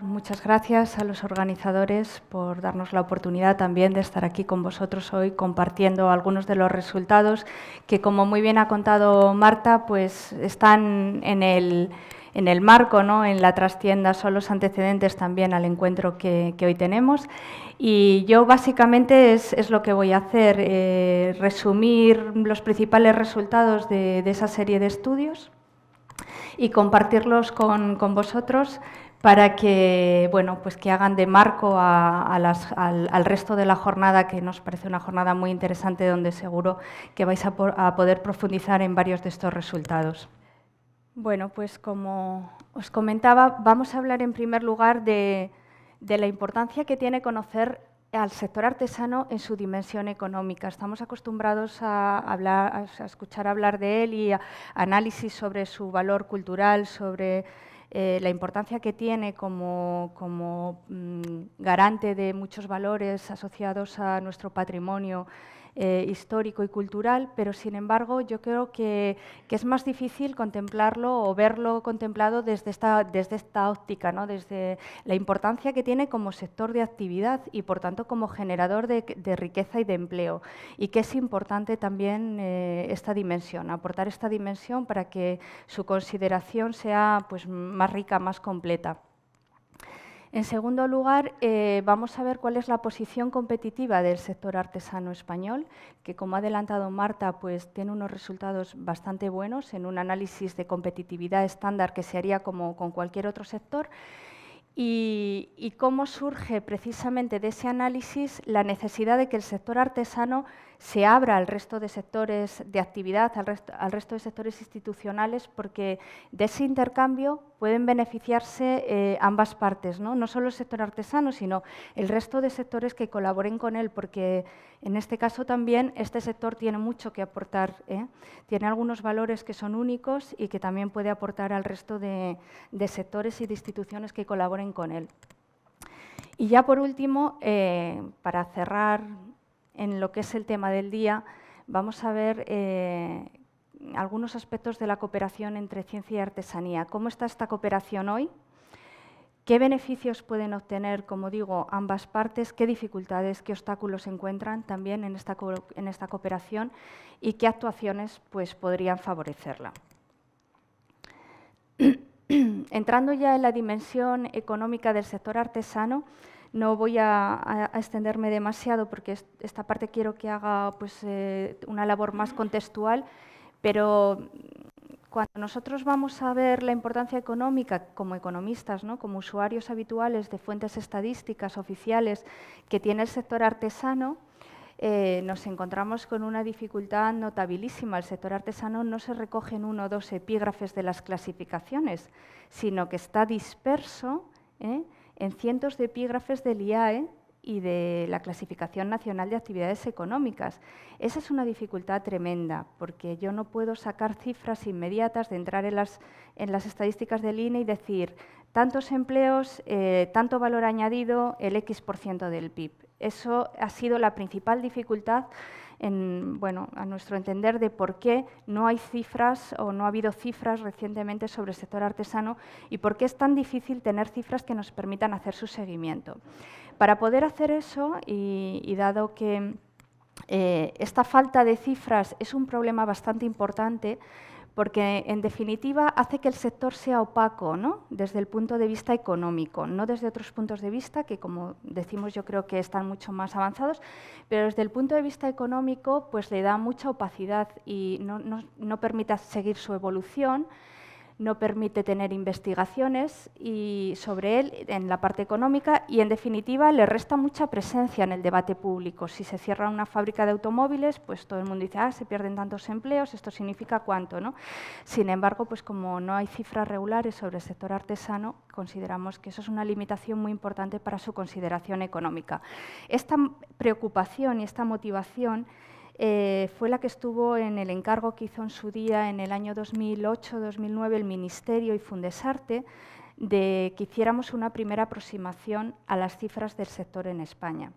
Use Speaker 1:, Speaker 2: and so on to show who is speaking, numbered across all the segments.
Speaker 1: Muchas gracias a los organizadores por darnos la oportunidad también de estar aquí con vosotros hoy compartiendo algunos de los resultados que, como muy bien ha contado Marta, pues están en el, marco, ¿no? en la trastienda, son los antecedentes también al encuentro que, hoy tenemos. Y yo básicamente es, lo que voy a hacer, eh, resumir los principales resultados de, esa serie de estudios y compartirlos con, con vosotros para que, bueno, pues que hagan de marco al, resto de la jornada, que nos parece una jornada muy interesante donde seguro que vais a, poder profundizar en varios de estos resultados. Bueno, pues como os comentaba, vamos a hablar en primer lugar de, la importancia que tiene conocer al sector artesano en su dimensión económica. Estamos acostumbrados a, hablar, a escuchar hablar de él y análisis sobre su valor cultural, sobre eh, la importancia que tiene como, mm, garante de muchos valores asociados a nuestro patrimonio eh, histórico y cultural, pero sin embargo yo creo que, es más difícil contemplarlo o verlo contemplado desde esta, desde esta óptica, ¿no? desde la importancia que tiene como sector de actividad y por tanto como generador de, riqueza y de empleo. Y que es importante también eh, esta dimensión, aportar esta dimensión para que su consideración sea pues, más rica, más completa. En segundo lugar, eh, vamos a ver cuál es la posición competitiva del sector artesano español, que como ha adelantado Marta, pues tiene unos resultados bastante buenos en un análisis de competitividad estándar que se haría como con cualquier otro sector. Y, y cómo surge precisamente de ese análisis la necesidad de que el sector artesano se abra al resto de sectores de actividad, al resto, de sectores institucionales, porque de ese intercambio pueden beneficiarse eh, ambas partes, ¿no? solo el sector artesano, sino el resto de sectores que colaboren con él, porque en este caso también este sector tiene mucho que aportar, ¿eh? tiene algunos valores que son únicos y que también puede aportar al resto de, sectores y de instituciones que colaboren con él. Y ya por último, eh, para cerrar en lo que es el tema del día, vamos a ver eh, algunos aspectos de la cooperación entre ciencia y artesanía. ¿Cómo está esta cooperación hoy? ¿Qué beneficios pueden obtener, como digo, ambas partes? ¿Qué dificultades, qué obstáculos encuentran también en esta, en esta cooperación? ¿Y qué actuaciones pues, podrían favorecerla? Entrando ya en la dimensión económica del sector artesano, no voy a, extenderme demasiado porque esta parte quiero que haga pues, eh, una labor más contextual, pero cuando nosotros vamos a ver la importancia económica como economistas, ¿no? como usuarios habituales de fuentes estadísticas oficiales que tiene el sector artesano, eh, nos encontramos con una dificultad notabilísima. El sector artesano no se recoge en uno o dos epígrafes de las clasificaciones, sino que está disperso ¿eh? en cientos de epígrafes del IAE y de la Clasificación Nacional de Actividades Económicas. Esa es una dificultad tremenda, porque yo no puedo sacar cifras inmediatas de entrar en las, en las estadísticas del INE y decir tantos empleos, eh, tanto valor añadido, el X% del PIB. Eso ha sido la principal dificultad bueno, a nuestro entender, de por qué no hay cifras o no ha habido cifras recientemente sobre el sector artesano y por qué es tan difícil tener cifras que nos permitan hacer su seguimiento. Para poder hacer eso, y, dado que eh, esta falta de cifras es un problema bastante importante, porque en definitiva hace que el sector sea opaco ¿no? desde el punto de vista económico, no desde otros puntos de vista que, como decimos, yo creo que están mucho más avanzados, pero desde el punto de vista económico pues le da mucha opacidad y no, no permite seguir su evolución no permite tener investigaciones sobre él en la parte económica y, en definitiva, le resta mucha presencia en el debate público. Si se cierra una fábrica de automóviles, pues todo el mundo dice, ah, se pierden tantos empleos, esto significa cuánto, ¿no? Sin embargo, pues como no hay cifras regulares sobre el sector artesano, consideramos que eso es una limitación muy importante para su consideración económica. Esta preocupación y esta motivación eh, fue la que estuvo en el encargo que hizo en su día en el año 2008-2009 el Ministerio y Fundesarte de que hiciéramos una primera aproximación a las cifras del sector en España.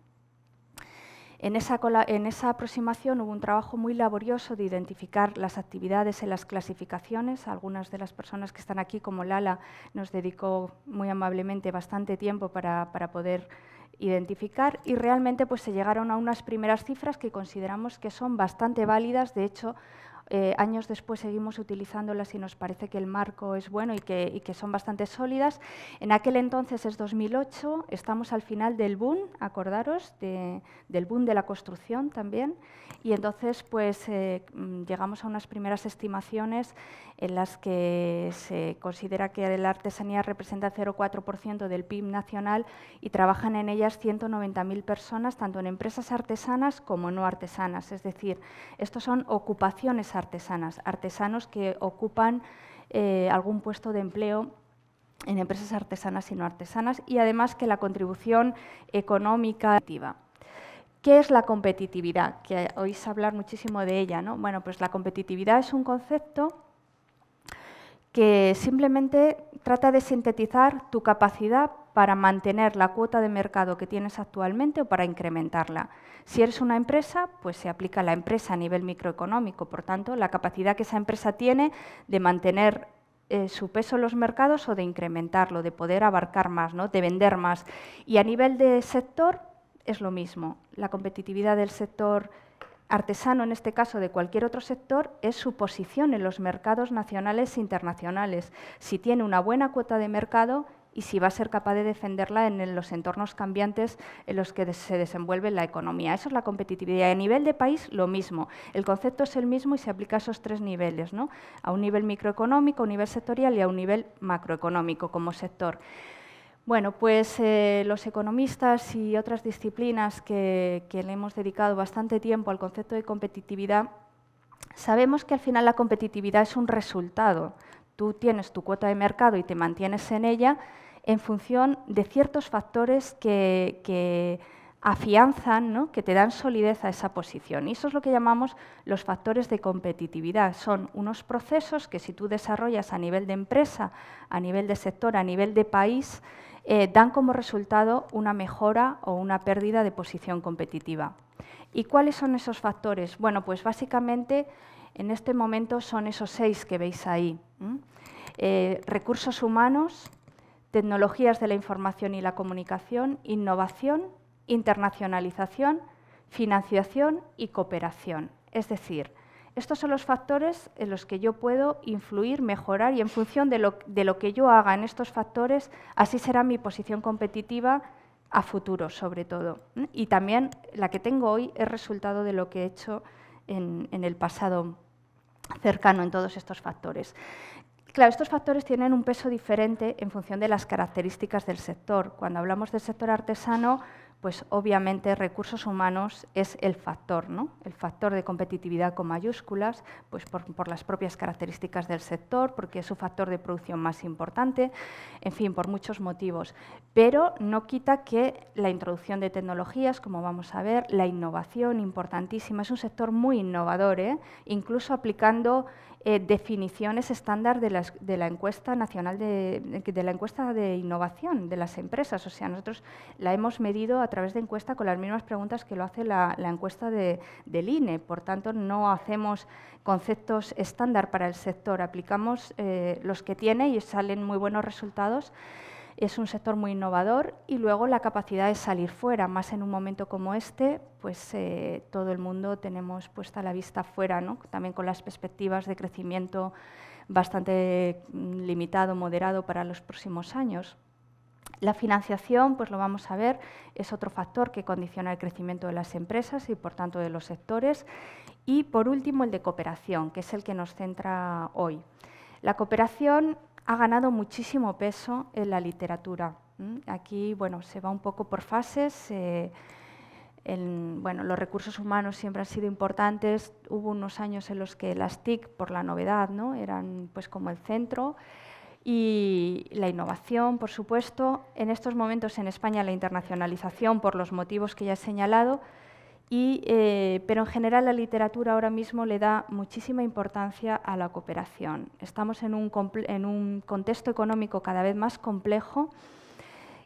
Speaker 1: En esa, aproximación hubo un trabajo muy laborioso de identificar las actividades en las clasificaciones. Algunas de las personas que están aquí, como Lala, nos dedicó muy amablemente bastante tiempo para poder identificar y realmente pues, se llegaron a unas primeras cifras que consideramos que son bastante válidas. De hecho, eh, años después seguimos utilizándolas y nos parece que el marco es bueno y que, son bastante sólidas. En aquel entonces es 2008, estamos al final del boom, acordaros, del boom de la construcción también, y entonces pues eh, mm, llegamos a unas primeras estimaciones en las que se considera que la artesanía representa 0,4% del PIB nacional y trabajan en ellas 190.000 personas, tanto en empresas artesanas como no artesanas, es decir, estos son ocupaciones artesanas artesanas, artesanos que ocupan eh, algún puesto de empleo en empresas artesanas y no artesanas y además que la contribución económica activa. ¿Qué es la competitividad? Que oís hablar muchísimo de ella, ¿no? Bueno, pues la competitividad es un concepto que simplemente trata de sintetizar tu capacidad para mantener la cuota de mercado que tienes actualmente o para incrementarla. Si eres una empresa, pues se aplica a la empresa a nivel microeconómico, por tanto, la capacidad que esa empresa tiene de mantener eh, su peso en los mercados o de incrementarlo, de poder abarcar más, ¿no? de vender más. Y a nivel de sector es lo mismo. La competitividad del sector artesano en este caso de cualquier otro sector es su posición en los mercados nacionales e internacionales, si tiene una buena cuota de mercado y si va a ser capaz de defenderla en los entornos cambiantes en los que se desenvuelve la economía. Eso es la competitividad. A nivel de país, lo mismo. El concepto es el mismo y se aplica a esos tres niveles, ¿no? a un nivel microeconómico, a un nivel sectorial y a un nivel macroeconómico como sector. Bueno, pues eh, los economistas y otras disciplinas que, le hemos dedicado bastante tiempo al concepto de competitividad, sabemos que al final la competitividad es un resultado. Tú tienes tu cuota de mercado y te mantienes en ella en función de ciertos factores que, que afianzan, ¿no? que te dan solidez a esa posición. Y eso es lo que llamamos los factores de competitividad. Son unos procesos que si tú desarrollas a nivel de empresa, a nivel de sector, a nivel de país, eh, dan como resultado una mejora o una pérdida de posición competitiva. ¿Y cuáles son esos factores? Bueno, pues básicamente en este momento son esos seis que veis ahí. Eh, recursos humanos, tecnologías de la información y la comunicación, innovación, internacionalización, financiación y cooperación. Es decir, estos son los factores en los que yo puedo influir, mejorar y en función de lo, que yo haga en estos factores, así será mi posición competitiva a futuro, sobre todo. Y también la que tengo hoy es resultado de lo que he hecho en el pasado cercano en todos estos factores. Claro, estos factores tienen un peso diferente en función de las características del sector. Cuando hablamos del sector artesano, pues obviamente recursos humanos es el factor, ¿no? el factor de competitividad con mayúsculas, pues por, las propias características del sector, porque es su factor de producción más importante, en fin, por muchos motivos. Pero no quita que la introducción de tecnologías, como vamos a ver, la innovación importantísima, es un sector muy innovador, ¿eh? incluso aplicando eh, definiciones estándar de la, de la, encuesta nacional de, la encuesta de innovación de las empresas. O sea, nosotros la hemos medido a través de encuesta con las mismas preguntas que lo hace la, encuesta de, del INE. Por tanto, no hacemos conceptos estándar para el sector, aplicamos eh, los que tiene y salen muy buenos resultados es un sector muy innovador y luego la capacidad de salir fuera, más en un momento como este, pues eh, todo el mundo tenemos puesta la vista fuera, también con las perspectivas de crecimiento bastante mm, limitado, moderado para los próximos años. La financiación, pues lo vamos a ver, es otro factor que condiciona el crecimiento de las empresas y por tanto de los sectores. Y por último, el de cooperación, que es el que nos centra hoy. La cooperación ha ganado muchísimo peso en la literatura. Aquí bueno, se va un poco por fases. Eh, bueno, los recursos humanos siempre han sido importantes. Hubo unos años en los que las TIC, por la novedad, ¿no? eran pues, como el centro. Y la innovación, por supuesto. En estos momentos en España la internacionalización, por los motivos que ya he señalado, y, eh, pero en general la literatura ahora mismo le da muchísima importancia a la cooperación. Estamos en un, contexto económico cada vez más complejo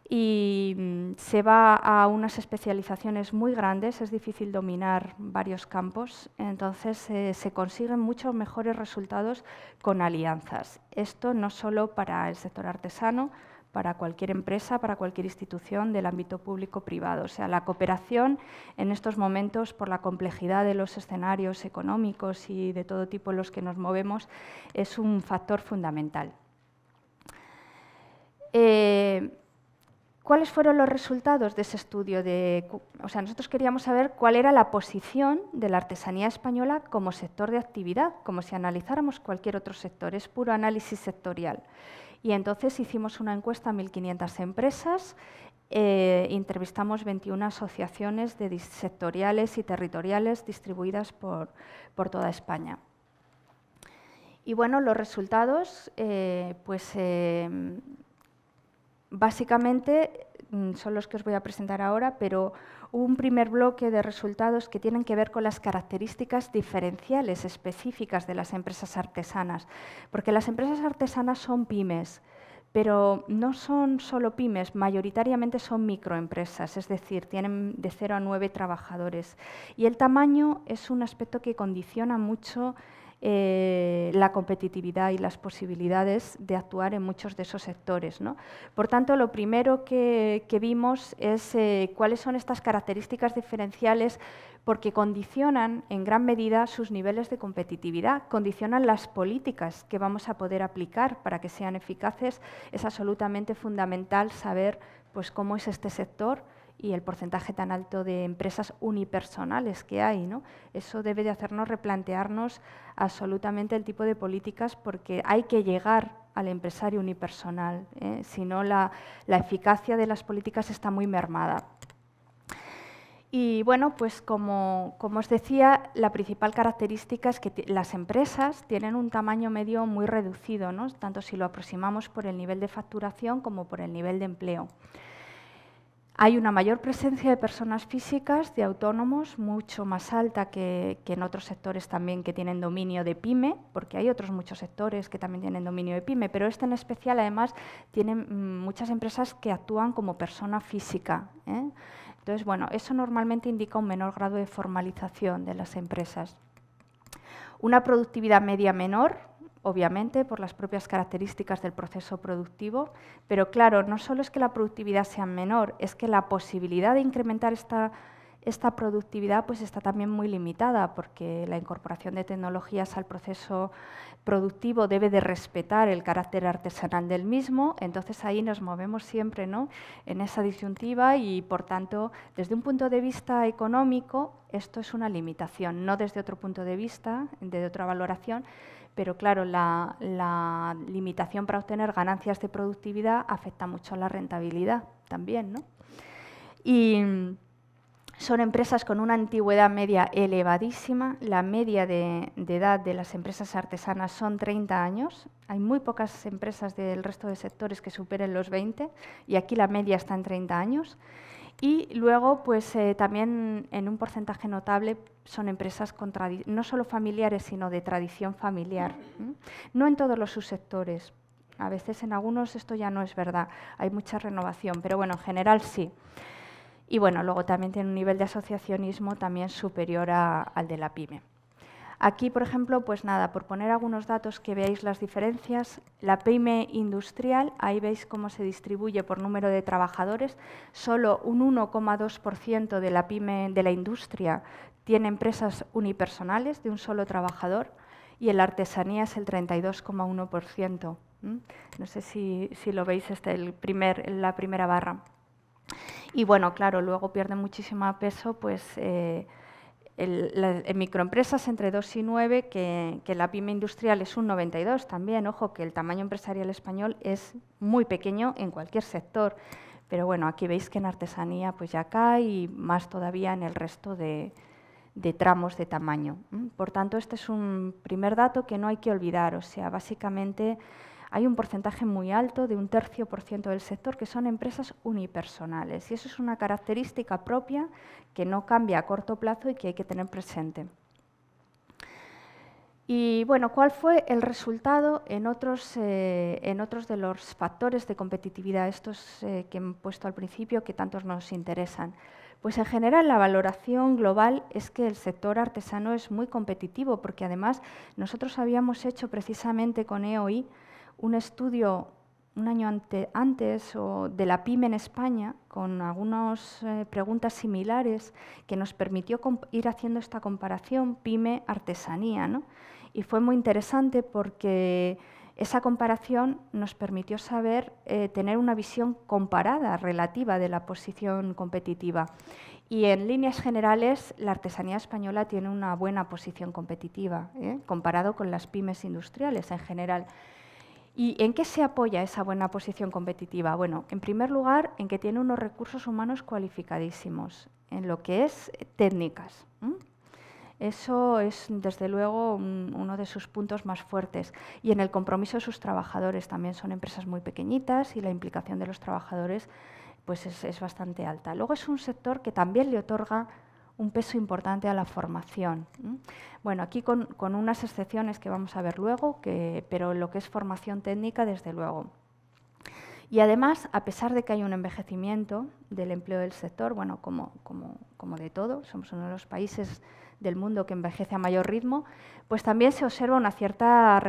Speaker 1: y mm, se va a unas especializaciones muy grandes, es difícil dominar varios campos, entonces eh, se consiguen muchos mejores resultados con alianzas. Esto no solo para el sector artesano, para cualquier empresa, para cualquier institución del ámbito público-privado. O sea, la cooperación en estos momentos, por la complejidad de los escenarios económicos y de todo tipo en los que nos movemos, es un factor fundamental. Eh, ¿Cuáles fueron los resultados de ese estudio? De, o sea, nosotros queríamos saber cuál era la posición de la artesanía española como sector de actividad, como si analizáramos cualquier otro sector. Es puro análisis sectorial. Y entonces hicimos una encuesta a 1.500 empresas, eh, entrevistamos 21 asociaciones de sectoriales y territoriales distribuidas por, toda España. Y bueno, los resultados, eh, pues eh, básicamente Mm, son los que os voy a presentar ahora, pero un primer bloque de resultados que tienen que ver con las características diferenciales específicas de las empresas artesanas, porque las empresas artesanas son pymes, pero no son solo pymes, mayoritariamente son microempresas, es decir, tienen de 0 a 9 trabajadores. Y el tamaño es un aspecto que condiciona mucho eh, la competitividad y las posibilidades de actuar en muchos de esos sectores. Por tanto, lo primero que, vimos es eh, cuáles son estas características diferenciales porque condicionan en gran medida sus niveles de competitividad, condicionan las políticas que vamos a poder aplicar para que sean eficaces. Es absolutamente fundamental saber pues, cómo es este sector, y el porcentaje tan alto de empresas unipersonales que hay. ¿no? Eso debe de hacernos replantearnos absolutamente el tipo de políticas porque hay que llegar al empresario unipersonal, ¿eh? si no la, la eficacia de las políticas está muy mermada. Y bueno, pues como, como, os decía, la principal característica es que las empresas tienen un tamaño medio muy reducido, ¿no? tanto si lo aproximamos por el nivel de facturación como por el nivel de empleo. Hay una mayor presencia de personas físicas, de autónomos, mucho más alta que, en otros sectores también que tienen dominio de pyme, porque hay otros muchos sectores que también tienen dominio de pyme, pero este en especial además tiene mm, muchas empresas que actúan como persona física. ¿eh? Entonces, bueno, eso normalmente indica un menor grado de formalización de las empresas. Una productividad media menor, obviamente, por las propias características del proceso productivo, pero claro, no solo es que la productividad sea menor, es que la posibilidad de incrementar esta, esta productividad pues está también muy limitada, porque la incorporación de tecnologías al proceso productivo debe de respetar el carácter artesanal del mismo, entonces ahí nos movemos siempre ¿no? en esa disyuntiva y, por tanto, desde un punto de vista económico, esto es una limitación, no desde otro punto de vista, desde otra valoración, pero claro, la, limitación para obtener ganancias de productividad afecta mucho a la rentabilidad también, Y son empresas con una antigüedad media elevadísima. La media de, de, edad de las empresas artesanas son 30 años. Hay muy pocas empresas del resto de sectores que superen los 20 y aquí la media está en 30 años. Y luego, pues eh, también en un porcentaje notable son empresas no solo familiares, sino de tradición familiar. No en todos los subsectores. A veces en algunos esto ya no es verdad. Hay mucha renovación, pero bueno, en general sí. Y bueno, luego también tiene un nivel de asociacionismo también superior al de la pyme. Aquí, por ejemplo, pues nada, por poner algunos datos que veáis las diferencias, la PYME industrial, ahí veis cómo se distribuye por número de trabajadores, solo un 1,2% de la PYME de la industria tiene empresas unipersonales de un solo trabajador y en la artesanía es el 32,1%. No sé si, lo veis este, el primer, la primera barra. Y bueno, claro, luego pierde muchísimo peso pues, eh, en microempresas entre 2 y 9, que, la pyme industrial es un 92 también. Ojo que el tamaño empresarial español es muy pequeño en cualquier sector. Pero bueno, aquí veis que en artesanía pues ya cae y más todavía en el resto de, de tramos de tamaño. Por tanto, este es un primer dato que no hay que olvidar. O sea, básicamente hay un porcentaje muy alto de un tercio por ciento del sector que son empresas unipersonales. Y eso es una característica propia que no cambia a corto plazo y que hay que tener presente. Y bueno, ¿cuál fue el resultado en otros, eh, en otros de los factores de competitividad, estos eh, que he puesto al principio, que tantos nos interesan? Pues en general la valoración global es que el sector artesano es muy competitivo, porque además nosotros habíamos hecho precisamente con EOI un estudio un año antes de la PYME en España con algunas eh, preguntas similares que nos permitió ir haciendo esta comparación PYME-artesanía. Y fue muy interesante porque esa comparación nos permitió saber eh, tener una visión comparada, relativa de la posición competitiva. Y en líneas generales, la artesanía española tiene una buena posición competitiva, ¿eh? comparado con las pymes industriales en general. ¿Y en qué se apoya esa buena posición competitiva? Bueno, en primer lugar, en que tiene unos recursos humanos cualificadísimos, en lo que es eh, técnicas. Eso es, desde luego, uno de sus puntos más fuertes. Y en el compromiso de sus trabajadores, también son empresas muy pequeñitas y la implicación de los trabajadores pues es, es bastante alta. Luego es un sector que también le otorga un peso importante a la formación. Bueno, aquí con, unas excepciones que vamos a ver luego, que, pero lo que es formación técnica, desde luego. Y además, a pesar de que hay un envejecimiento del empleo del sector, bueno, como, como, como de todo, somos uno de los países del mundo que envejece a mayor ritmo, pues también se observa una cierta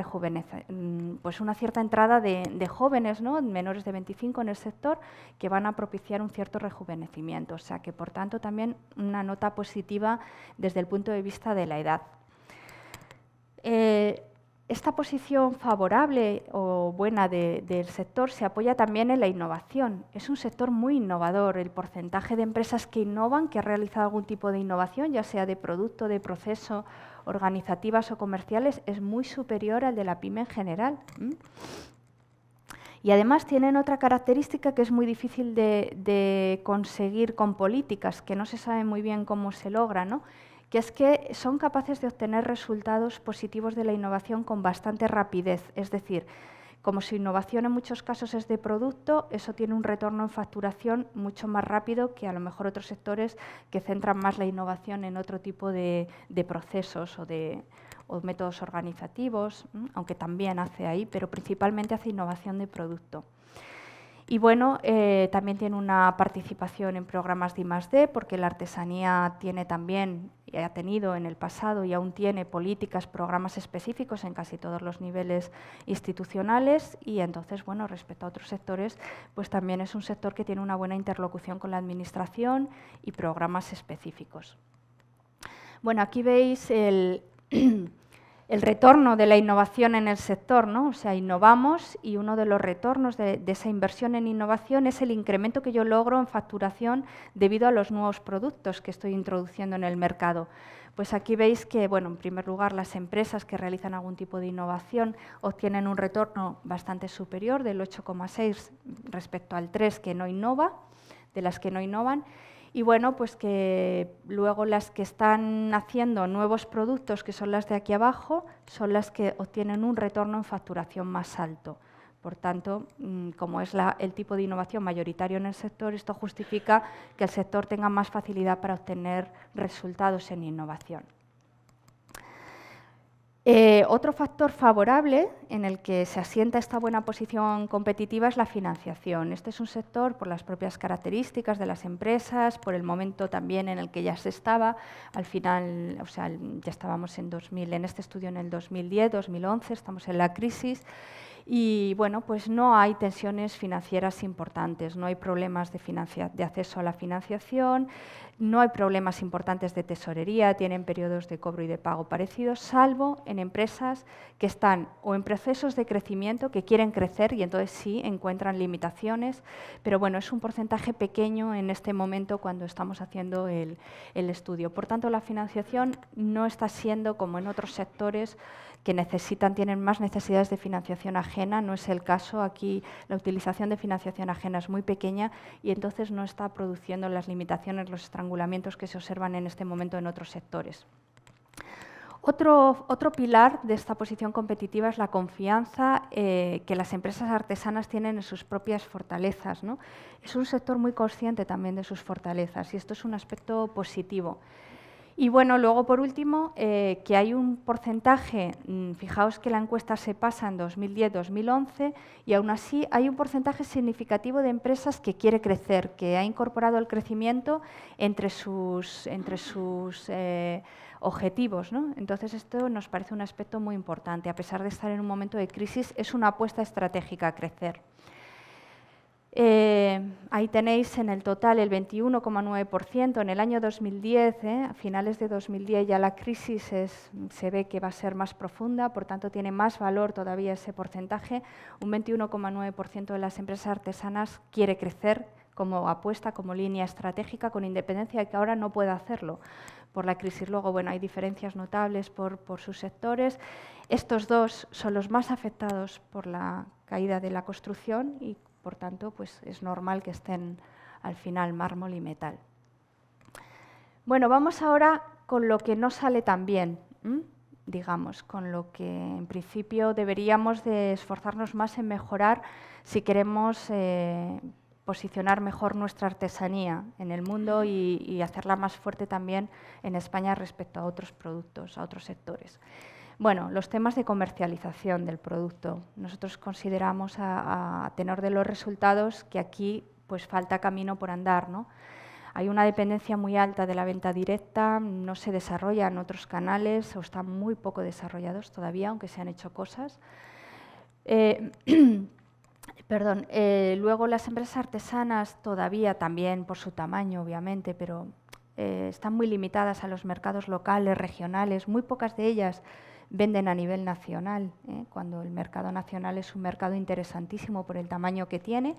Speaker 1: mm, pues una cierta entrada de, jóvenes, menores de 25 en el sector, que van a propiciar un cierto rejuvenecimiento. O sea que, por tanto, también una nota positiva desde el punto de vista de la edad. Eh, esta posición favorable o buena del sector se apoya también en la innovación. Es un sector muy innovador. El porcentaje de empresas que innovan, que ha realizado algún tipo de innovación, ya sea de producto, de proceso, organizativas o comerciales, es muy superior al de la pyme en general. Y además tienen otra característica que es muy difícil de, de conseguir con políticas, que no se sabe muy bien cómo se logra, ¿no? que es que son capaces de obtener resultados positivos de la innovación con bastante rapidez. Es decir, como su innovación en muchos casos es de producto, eso tiene un retorno en facturación mucho más rápido que a lo mejor otros sectores que centran más la innovación en otro tipo de, procesos o de o métodos organizativos, aunque también hace ahí, pero principalmente hace innovación de producto. Y bueno, eh, también tiene una participación en programas de I+.D., porque la artesanía tiene también, y ha tenido en el pasado y aún tiene políticas, programas específicos en casi todos los niveles institucionales y entonces, bueno, respecto a otros sectores, pues también es un sector que tiene una buena interlocución con la administración y programas específicos. Bueno, aquí veis el... el retorno de la innovación en el sector, ¿no? O sea, innovamos y uno de los retornos de, de, esa inversión en innovación es el incremento que yo logro en facturación debido a los nuevos productos que estoy introduciendo en el mercado. Pues aquí veis que, bueno, en primer lugar, las empresas que realizan algún tipo de innovación obtienen un retorno bastante superior del 8,6 respecto al 3 que no innova, de las que no innovan y bueno, pues que luego las que están haciendo nuevos productos, que son las de aquí abajo, son las que obtienen un retorno en facturación más alto. Por tanto, mm, como es el tipo de innovación mayoritario en el sector, esto justifica que el sector tenga más facilidad para obtener resultados en innovación. Eh, otro factor favorable en el que se asienta esta buena posición competitiva es la financiación. Este es un sector por las propias características de las empresas, por el momento también en el que ya se estaba, al final, o sea, ya estábamos en 2000, en este estudio en el 2010, 2011, estamos en la crisis y bueno, pues no hay tensiones financieras importantes, no hay problemas de, de acceso a la financiación, no hay problemas importantes de tesorería, tienen periodos de cobro y de pago parecidos, salvo en empresas que están o en procesos de crecimiento, que quieren crecer y entonces sí encuentran limitaciones, pero bueno, es un porcentaje pequeño en este momento cuando estamos haciendo el, el estudio. Por tanto, la financiación no está siendo, como en otros sectores, que necesitan, tienen más necesidades de financiación ajena, no es el caso. Aquí la utilización de financiación ajena es muy pequeña y entonces no está produciendo las limitaciones, los estrangulamientos que se observan en este momento en otros sectores. Otro, pilar de esta posición competitiva es la confianza eh, que las empresas artesanas tienen en sus propias fortalezas. Es un sector muy consciente también de sus fortalezas y esto es un aspecto positivo. Y bueno, luego por último, eh, que hay un porcentaje, mm, fijaos que la encuesta se pasa en 2010-2011 y aún así hay un porcentaje significativo de empresas que quiere crecer, que ha incorporado el crecimiento entre sus, eh, objetivos. Entonces esto nos parece un aspecto muy importante. A pesar de estar en un momento de crisis, es una apuesta estratégica a crecer. Eh, ahí tenéis en el total el 21,9%. En el año 2010, eh, a finales de 2010, ya la crisis se ve que va a ser más profunda, por tanto tiene más valor todavía ese porcentaje. Un 21,9% de las empresas artesanas quiere crecer como apuesta, como línea estratégica, con independencia de que ahora no pueda hacerlo por la crisis. Luego, bueno, hay diferencias notables por, por sus sectores. Estos dos son los más afectados por la caída de la construcción y por tanto, pues es normal que estén al final mármol y metal. Bueno, vamos ahora con lo que no sale tan bien, digamos, con lo que en principio deberíamos de esforzarnos más en mejorar si queremos eh, posicionar mejor nuestra artesanía en el mundo y hacerla más fuerte también en España respecto a otros productos, a otros sectores. Bueno, los temas de comercialización del producto. Nosotros consideramos a, tenor de los resultados que aquí pues falta camino por andar, Hay una dependencia muy alta de la venta directa, no se desarrollan otros canales o están muy poco desarrollados todavía, aunque se han hecho cosas. Eh, perdón, eh, luego las empresas artesanas todavía también por su tamaño, obviamente, pero eh, están muy limitadas a los mercados locales, regionales, muy pocas de ellas venden a nivel nacional, ¿eh? cuando el mercado nacional es un mercado interesantísimo por el tamaño que tiene.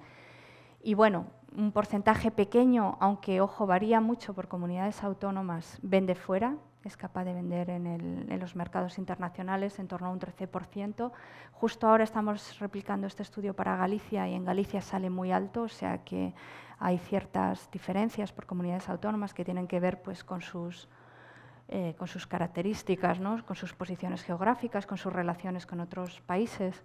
Speaker 1: Y bueno, un porcentaje pequeño, aunque ojo, varía mucho por comunidades autónomas, vende fuera, es capaz de vender en, los mercados internacionales en torno a un 13%. Justo ahora estamos replicando este estudio para Galicia y en Galicia sale muy alto, o sea que hay ciertas diferencias por comunidades autónomas que tienen que ver pues, con sus eh, con sus características, con sus posiciones geográficas, con sus relaciones con otros países.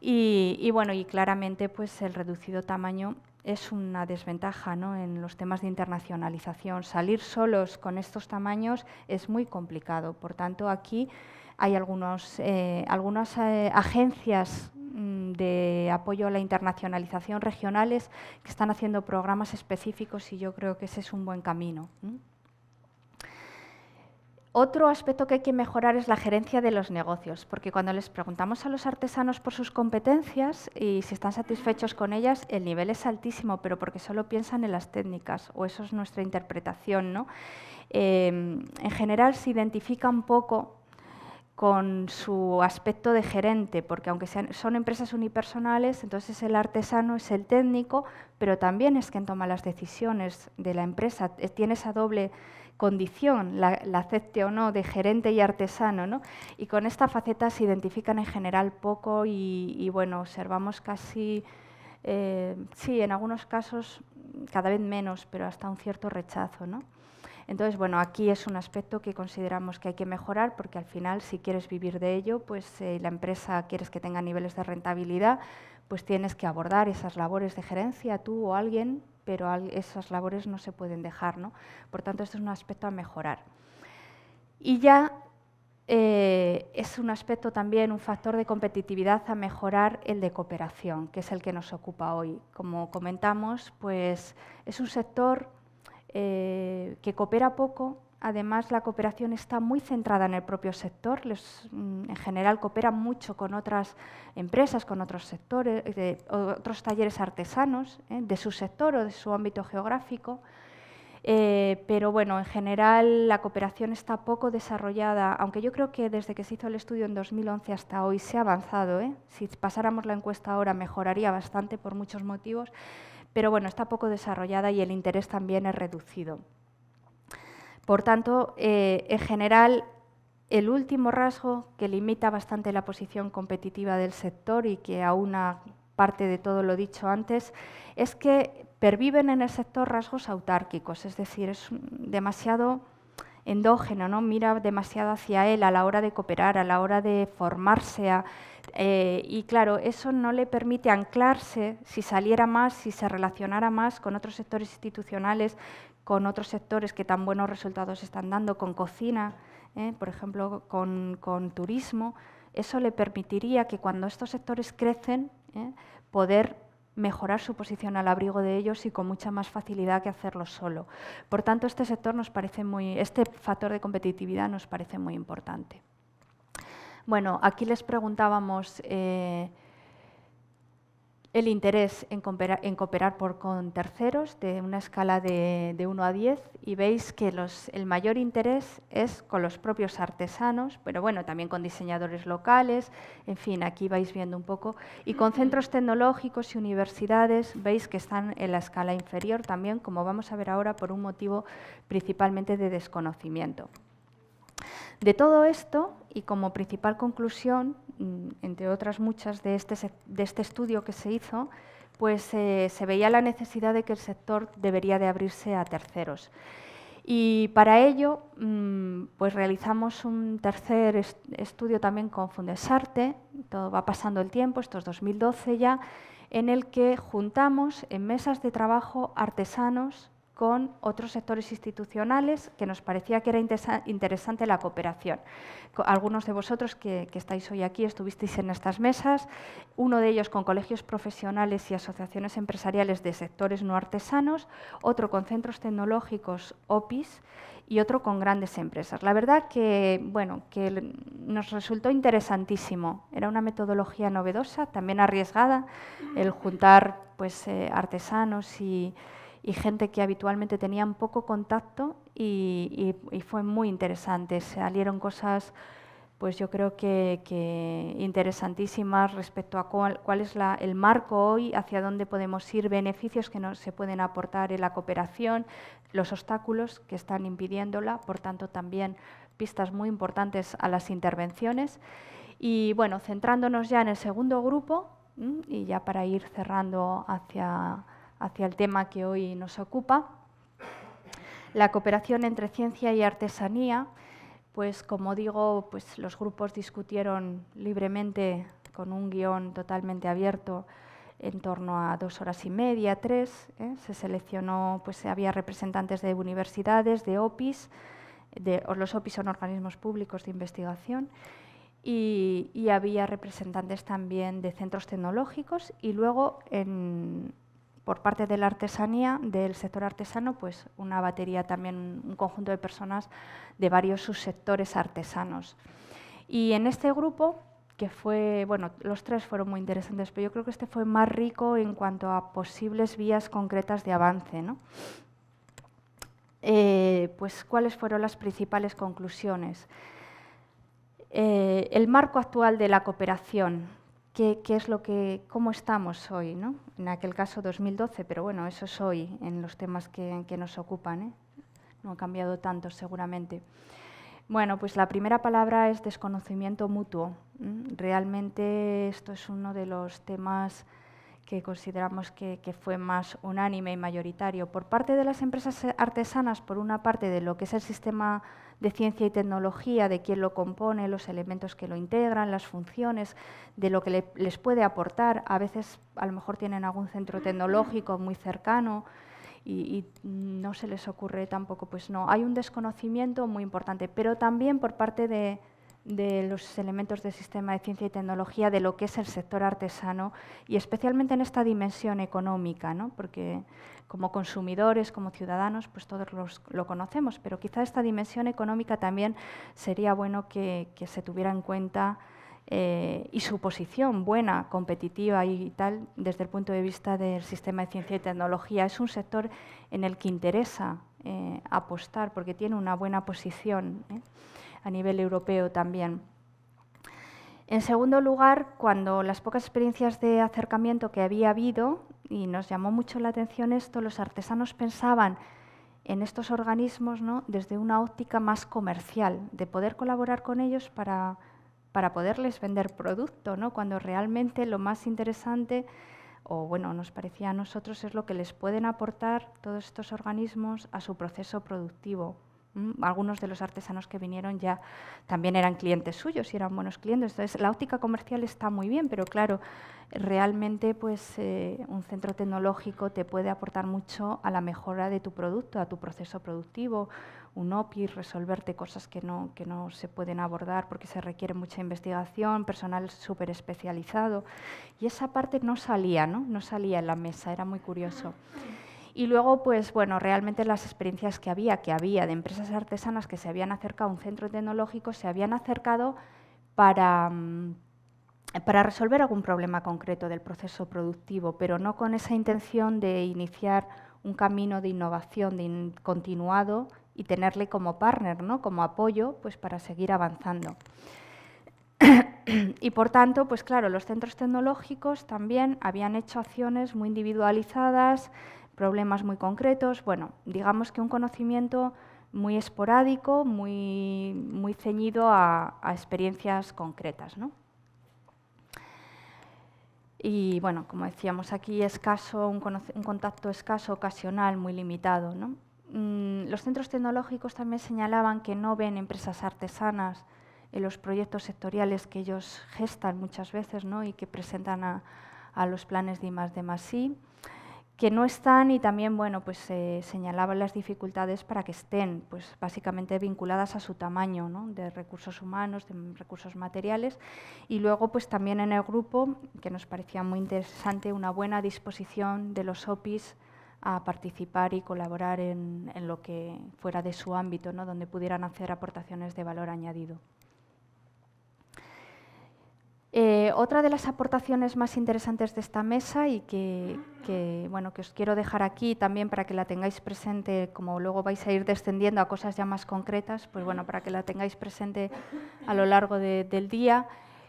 Speaker 1: Y, bueno, y claramente pues el reducido tamaño es una desventaja en los temas de internacionalización. Salir solos con estos tamaños es muy complicado. Por tanto, aquí hay algunos, eh, algunas eh, agencias mm, de apoyo a la internacionalización regionales que están haciendo programas específicos y yo creo que ese es un buen camino. Otro aspecto que hay que mejorar es la gerencia de los negocios, porque cuando les preguntamos a los artesanos por sus competencias y si están satisfechos con ellas, el nivel es altísimo, pero porque solo piensan en las técnicas, o eso es nuestra interpretación. ¿no? Em, en general se identifican poco con su aspecto de gerente, porque aunque sean, son empresas unipersonales, entonces el artesano es el técnico, pero también es quien toma las decisiones de la empresa, eh, tiene esa doble condición, la, acepte o no, de gerente y artesano. ¿no? Y con esta faceta se identifican en general poco y, bueno, observamos casi, eh, sí, en algunos casos cada vez menos, pero hasta un cierto rechazo. ¿no? Entonces, bueno, aquí es un aspecto que consideramos que hay que mejorar porque al final, si quieres vivir de ello, pues eh, la empresa quieres que tenga niveles de rentabilidad, pues tienes que abordar esas labores de gerencia tú o alguien pero esas labores no se pueden dejar. ¿no? Por tanto, esto es un aspecto a mejorar. Y ya eh, es un aspecto también, un factor de competitividad a mejorar el de cooperación, que es el que nos ocupa hoy. Como comentamos, pues es un sector eh, que coopera poco Además, la cooperación está muy centrada en el propio sector. Mm, en general, cooperan mucho con otras empresas, con otros sectores, otros talleres artesanos ¿eh? de su sector o de su ámbito geográfico. Eh, pero bueno, en general la cooperación está poco desarrollada, aunque yo creo que desde que se hizo el estudio en 2011 hasta hoy se ha avanzado. ¿eh? Si pasáramos la encuesta ahora mejoraría bastante por muchos motivos, pero bueno, está poco desarrollada y el interés también es reducido. Por tanto, eh, en general, el último rasgo que limita bastante la posición competitiva del sector y que aúna parte de todo lo dicho antes, es que perviven en el sector rasgos autárquicos, es decir, es demasiado endógeno, ¿no? mira demasiado hacia él a la hora de cooperar, a la hora de formarse. Eh, y claro, eso no le permite anclarse si saliera más, si se relacionara más con otros sectores institucionales con otros sectores que tan buenos resultados están dando, con cocina, ¿eh? por ejemplo, con, turismo. Eso le permitiría que cuando estos sectores crecen, ¿eh? poder mejorar su posición al abrigo de ellos y con mucha más facilidad que hacerlo solo. Por tanto, este sector nos parece muy, este factor de competitividad nos parece muy importante. Bueno, aquí les preguntábamos eh, el interés en cooperar, con terceros de una escala de, 1 a 10 y veis que el mayor interés es con los propios artesanos, pero bueno, también con diseñadores locales, en fin, aquí vais viendo un poco. Y con centros tecnológicos y universidades veis que están en la escala inferior también, como vamos a ver ahora, por un motivo principalmente de desconocimiento. De todo esto, y como principal conclusión, mm, entre otras muchas, de este, de este estudio que se hizo, pues eh, se veía la necesidad de que el sector debería de abrirse a terceros. Y para ello, mm, pues realizamos un tercer estudio también con Fundesarte, todo va pasando el tiempo, esto es 2012 ya, en el que juntamos en mesas de trabajo artesanos, con otros sectores institucionales que nos parecía que era interesante la cooperación. Algunos de vosotros que, estáis hoy aquí estuvisteis en estas mesas, uno de ellos con colegios profesionales y asociaciones empresariales de sectores no artesanos, otro con centros tecnológicos OPIS y otro con grandes empresas. La verdad que, bueno, que nos resultó interesantísimo. Era una metodología novedosa, también arriesgada, el juntar pues, eh, artesanos y y gente que habitualmente tenían poco contacto y, fue muy interesante. Se Salieron cosas, pues yo creo que, interesantísimas respecto a cuál, es el marco hoy, hacia dónde podemos ir, beneficios que nos, se pueden aportar en la cooperación, los obstáculos que están impidiéndola, por tanto también pistas muy importantes a las intervenciones. Y bueno, centrándonos ya en el segundo grupo, y ya para ir cerrando hacia hacia el tema que hoy nos ocupa. La cooperación entre ciencia y artesanía, pues como digo, pues los grupos discutieron libremente con un guión totalmente abierto en torno a dos horas y media, tres. ¿eh? Se seleccionó, pues había representantes de universidades, de OPIs, de, los OPIs son organismos públicos de investigación, y, y había representantes también de centros tecnológicos y luego en, por parte de la artesanía, del sector artesano, pues una batería también, un conjunto de personas de varios subsectores artesanos. Y en este grupo, que fue, bueno, los tres fueron muy interesantes, pero yo creo que este fue más rico en cuanto a posibles vías concretas de avance, ¿no? Eh, pues, ¿cuáles fueron las principales conclusiones? Eh, el marco actual de la cooperación, qué, es lo que, cómo estamos hoy, ¿no? En aquel caso 2012, pero bueno, eso es hoy en los temas que, nos ocupan, ¿eh? No ha cambiado tanto seguramente. Bueno, pues la primera palabra es desconocimiento mutuo. Realmente esto es uno de los temas que consideramos que, fue más unánime y mayoritario, por parte de las empresas artesanas, por una parte de lo que es el sistema de ciencia y tecnología, de quién lo compone, los elementos que lo integran, las funciones, de lo que les puede aportar. A veces a lo mejor tienen algún centro tecnológico muy cercano y, y no se les ocurre tampoco, pues no, hay un desconocimiento muy importante, pero también por parte de de los elementos del sistema de ciencia y tecnología de lo que es el sector artesano y especialmente en esta dimensión económica, ¿no? porque como consumidores, como ciudadanos, pues todos los, lo conocemos, pero quizá esta dimensión económica también sería bueno que, se tuviera en cuenta eh, y su posición buena, competitiva y tal desde el punto de vista del sistema de ciencia y tecnología. Es un sector en el que interesa eh, apostar porque tiene una buena posición. ¿eh? a nivel europeo también. En segundo lugar, cuando las pocas experiencias de acercamiento que había habido, y nos llamó mucho la atención esto, los artesanos pensaban en estos organismos desde una óptica más comercial, de poder colaborar con ellos para, para poderles vender producto, ¿no? cuando realmente lo más interesante, o bueno, nos parecía a nosotros, es lo que les pueden aportar todos estos organismos a su proceso productivo. Mm, algunos de los artesanos que vinieron ya también eran clientes suyos y eran buenos clientes. Entonces, la óptica comercial está muy bien, pero claro, realmente pues, eh, un centro tecnológico te puede aportar mucho a la mejora de tu producto, a tu proceso productivo, un OPI, resolverte cosas que no, se pueden abordar porque se requiere mucha investigación, personal súper especializado. Y esa parte no salía, ¿no? No salía en la mesa, era muy curioso. Y luego, pues bueno, realmente las experiencias que había, que había de empresas artesanas que se habían acercado a un centro tecnológico, se habían acercado para, mm, para resolver algún problema concreto del proceso productivo, pero no con esa intención de iniciar un camino de innovación de continuado y tenerle como partner, ¿no? como apoyo, pues para seguir avanzando. y por tanto, pues claro, los centros tecnológicos también habían hecho acciones muy individualizadas, problemas muy concretos. Bueno, digamos que un conocimiento muy esporádico, muy, muy ceñido a, experiencias concretas. Y bueno, como decíamos aquí, escaso, un, contacto escaso, ocasional, muy limitado. Mm, los centros tecnológicos también señalaban que no ven empresas artesanas en los proyectos sectoriales que ellos gestan muchas veces y que presentan a, los planes de I+, I que no están y también bueno, pues, señalaban las dificultades para que estén, pues, básicamente vinculadas a su tamaño de recursos humanos, de recursos materiales. Y luego pues, también en el grupo, que nos parecía muy interesante, una buena disposición de los OPIs a participar y colaborar en, en lo que fuera de su ámbito, ¿no? donde pudieran hacer aportaciones de valor añadido. Eh, otra de las aportaciones más interesantes de esta mesa y que, bueno, que os quiero dejar aquí también para que la tengáis presente, como luego vais a ir descendiendo a cosas ya más concretas, pues bueno, para que la tengáis presente a lo largo del día,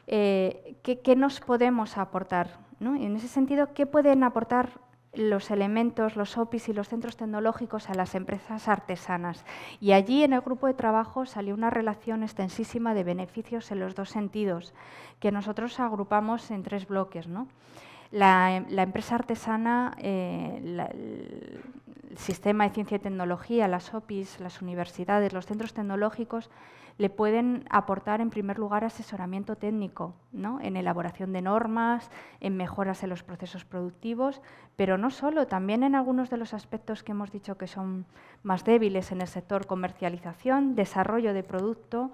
Speaker 1: eh, ¿qué, nos podemos aportar? ¿no? en ese sentido, ¿qué pueden aportar los elementos, los OPIs y los centros tecnológicos a las empresas artesanas. Y allí en el grupo de trabajo salió una relación extensísima de beneficios en los dos sentidos, que nosotros agrupamos en tres bloques. ¿no? La, empresa artesana, eh, el sistema de ciencia y tecnología, las OPIs, las universidades, los centros tecnológicos, le pueden aportar en primer lugar asesoramiento técnico ¿no? en elaboración de normas, en mejoras en los procesos productivos, pero no solo, también en algunos de los aspectos que hemos dicho que son más débiles en el sector comercialización, desarrollo de producto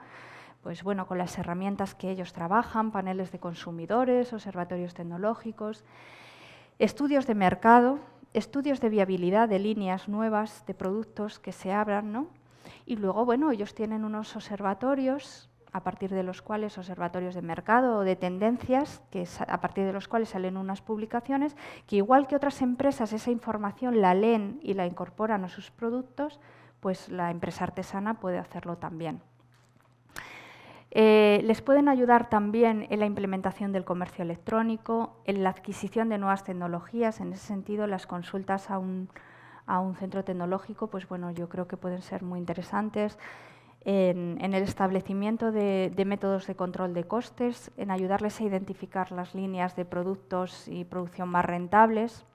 Speaker 1: pues bueno, con las herramientas que ellos trabajan, paneles de consumidores, observatorios tecnológicos, estudios de mercado, estudios de viabilidad de líneas nuevas de productos que se abran, ¿no? Y luego, bueno, ellos tienen unos observatorios a partir de los cuales observatorios de mercado o de tendencias, que a partir de los cuales salen unas publicaciones, que igual que otras empresas esa información la leen y la incorporan a sus productos, pues la empresa artesana puede hacerlo también. Eh, les pueden ayudar también en la implementación del comercio electrónico, en la adquisición de nuevas tecnologías. En ese sentido, las consultas a un, centro tecnológico, pues bueno, yo creo que pueden ser muy interesantes. En, el establecimiento de, métodos de control de costes, en ayudarles a identificar las líneas de productos y producción más rentables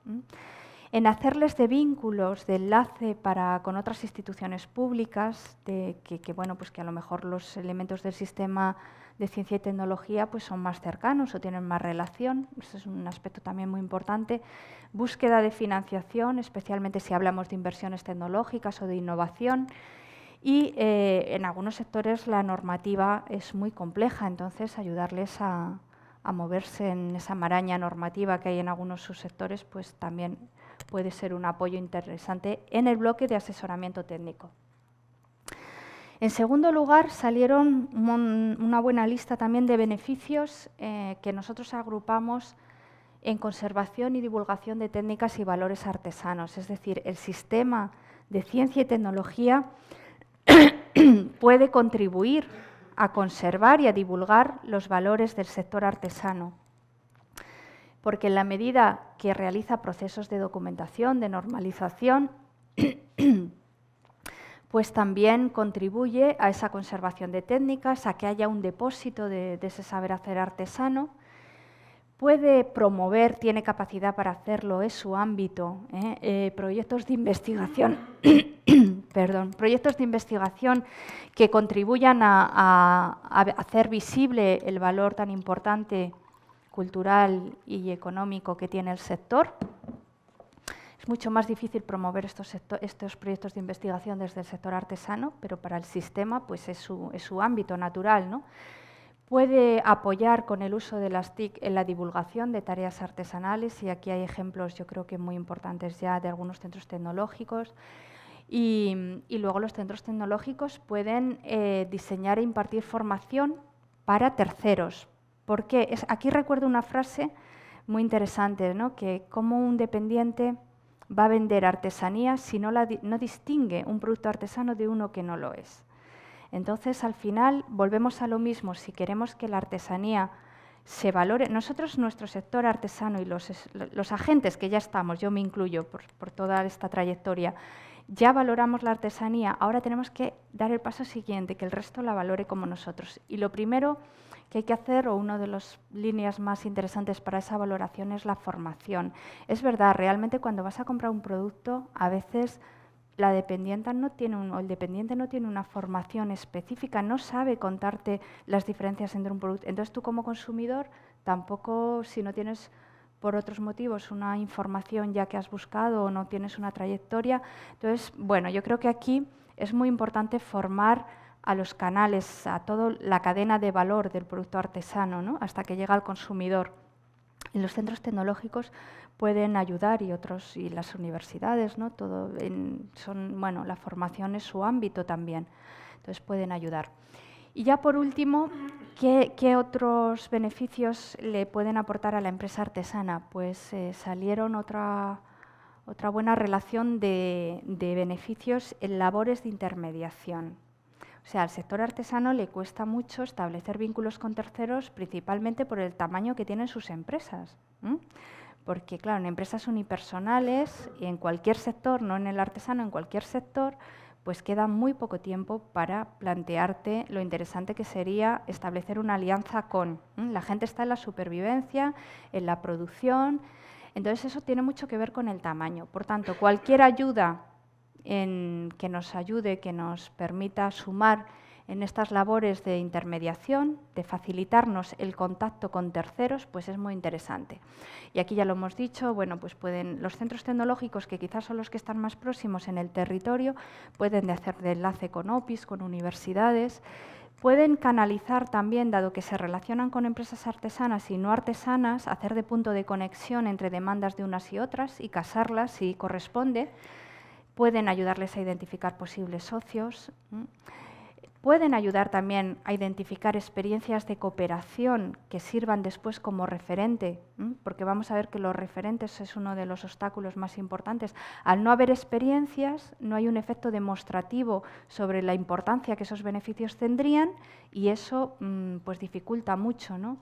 Speaker 1: en hacerles de vínculos, de enlace para, con otras instituciones públicas, que, bueno, pues que a lo mejor los elementos del sistema de ciencia y tecnología pues son más cercanos o tienen más relación. Eso es un aspecto también muy importante. Búsqueda de financiación, especialmente si hablamos de inversiones tecnológicas o de innovación. Y eh, en algunos sectores la normativa es muy compleja, entonces ayudarles a, a moverse en esa maraña normativa que hay en algunos subsectores, pues también puede ser un apoyo interesante en el bloque de asesoramiento técnico. En segundo lugar, salieron una buena lista también de beneficios eh, que nosotros agrupamos en conservación y divulgación de técnicas y valores artesanos. Es decir, el sistema de ciencia y tecnología puede contribuir a conservar y a divulgar los valores del sector artesano porque en la medida que realiza procesos de documentación, de normalización, pues también contribuye a esa conservación de técnicas, a que haya un depósito de, ese saber hacer artesano. Puede promover, tiene capacidad para hacerlo, es su ámbito, ¿eh? Eh, proyectos de investigación. Perdón, proyectos de investigación que contribuyan a, a hacer visible el valor tan importante cultural y económico que tiene el sector. Es mucho más difícil promover estos, estos proyectos de investigación desde el sector artesano, pero para el sistema pues, es, su, ámbito natural. ¿no? Puede apoyar con el uso de las TIC en la divulgación de tareas artesanales y aquí hay ejemplos yo creo que muy importantes ya de algunos centros tecnológicos. Y, luego los centros tecnológicos pueden eh, diseñar e impartir formación para terceros, ¿Por aquí recuerdo una frase muy interesante, ¿no? que cómo un dependiente va a vender artesanía si no, la, distingue un producto artesano de uno que no lo es. Entonces, al final, volvemos a lo mismo. Si queremos que la artesanía se valore, nosotros, nuestro sector artesano y los, agentes que ya estamos, yo me incluyo por, toda esta trayectoria, ya valoramos la artesanía, ahora tenemos que dar el paso siguiente, que el resto la valore como nosotros. Y lo primero que hay que hacer, o una de las líneas más interesantes para esa valoración, es la formación. Es verdad, realmente cuando vas a comprar un producto, a veces la dependiente no tiene el dependiente no tiene una formación específica, no sabe contarte las diferencias entre un producto. Entonces tú como consumidor tampoco, si no tienes por otros motivos una información ya que has buscado o no tienes una trayectoria, entonces, bueno, yo creo que aquí es muy importante formar a los canales, a toda la cadena de valor del producto artesano, hasta que llega al consumidor. Y los centros tecnológicos pueden ayudar y otros y las universidades, ¿no? Todo son bueno, la formación es su ámbito también, entonces pueden ayudar. Y ya por último, ¿qué, otros beneficios le pueden aportar a la empresa artesana? Pues eh, salieron otra buena relación de beneficios en labores de intermediación o sea, al sector artesano le cuesta mucho establecer vínculos con terceros, principalmente por el tamaño que tienen sus empresas. Porque, claro, en empresas unipersonales y en cualquier sector, no en el artesano, en cualquier sector, pues queda muy poco tiempo para plantearte lo interesante que sería establecer una alianza con. La gente está en la supervivencia, en la producción, entonces eso tiene mucho que ver con el tamaño. Por tanto, cualquier ayuda en, que nos ayude, que nos permita sumar en estas labores de intermediación, de facilitarnos el contacto con terceros, pues es muy interesante. Y aquí ya lo hemos dicho, bueno, pues los centros tecnológicos que quizás son los que están más próximos en el territorio, pueden hacer de enlace con OPIs, con universidades, pueden canalizar también, dado que se relacionan con empresas artesanas y no artesanas, hacer de punto de conexión entre demandas de unas y otras y casarlas si corresponde pueden ayudarles a identificar posibles socios, pueden ayudar también a identificar experiencias de cooperación que sirvan después como referente, porque vamos a ver que los referentes es uno de los obstáculos más importantes. Al no haber experiencias, no hay un efecto demostrativo sobre la importancia que esos beneficios tendrían y eso mm, pues dificulta mucho, ¿no?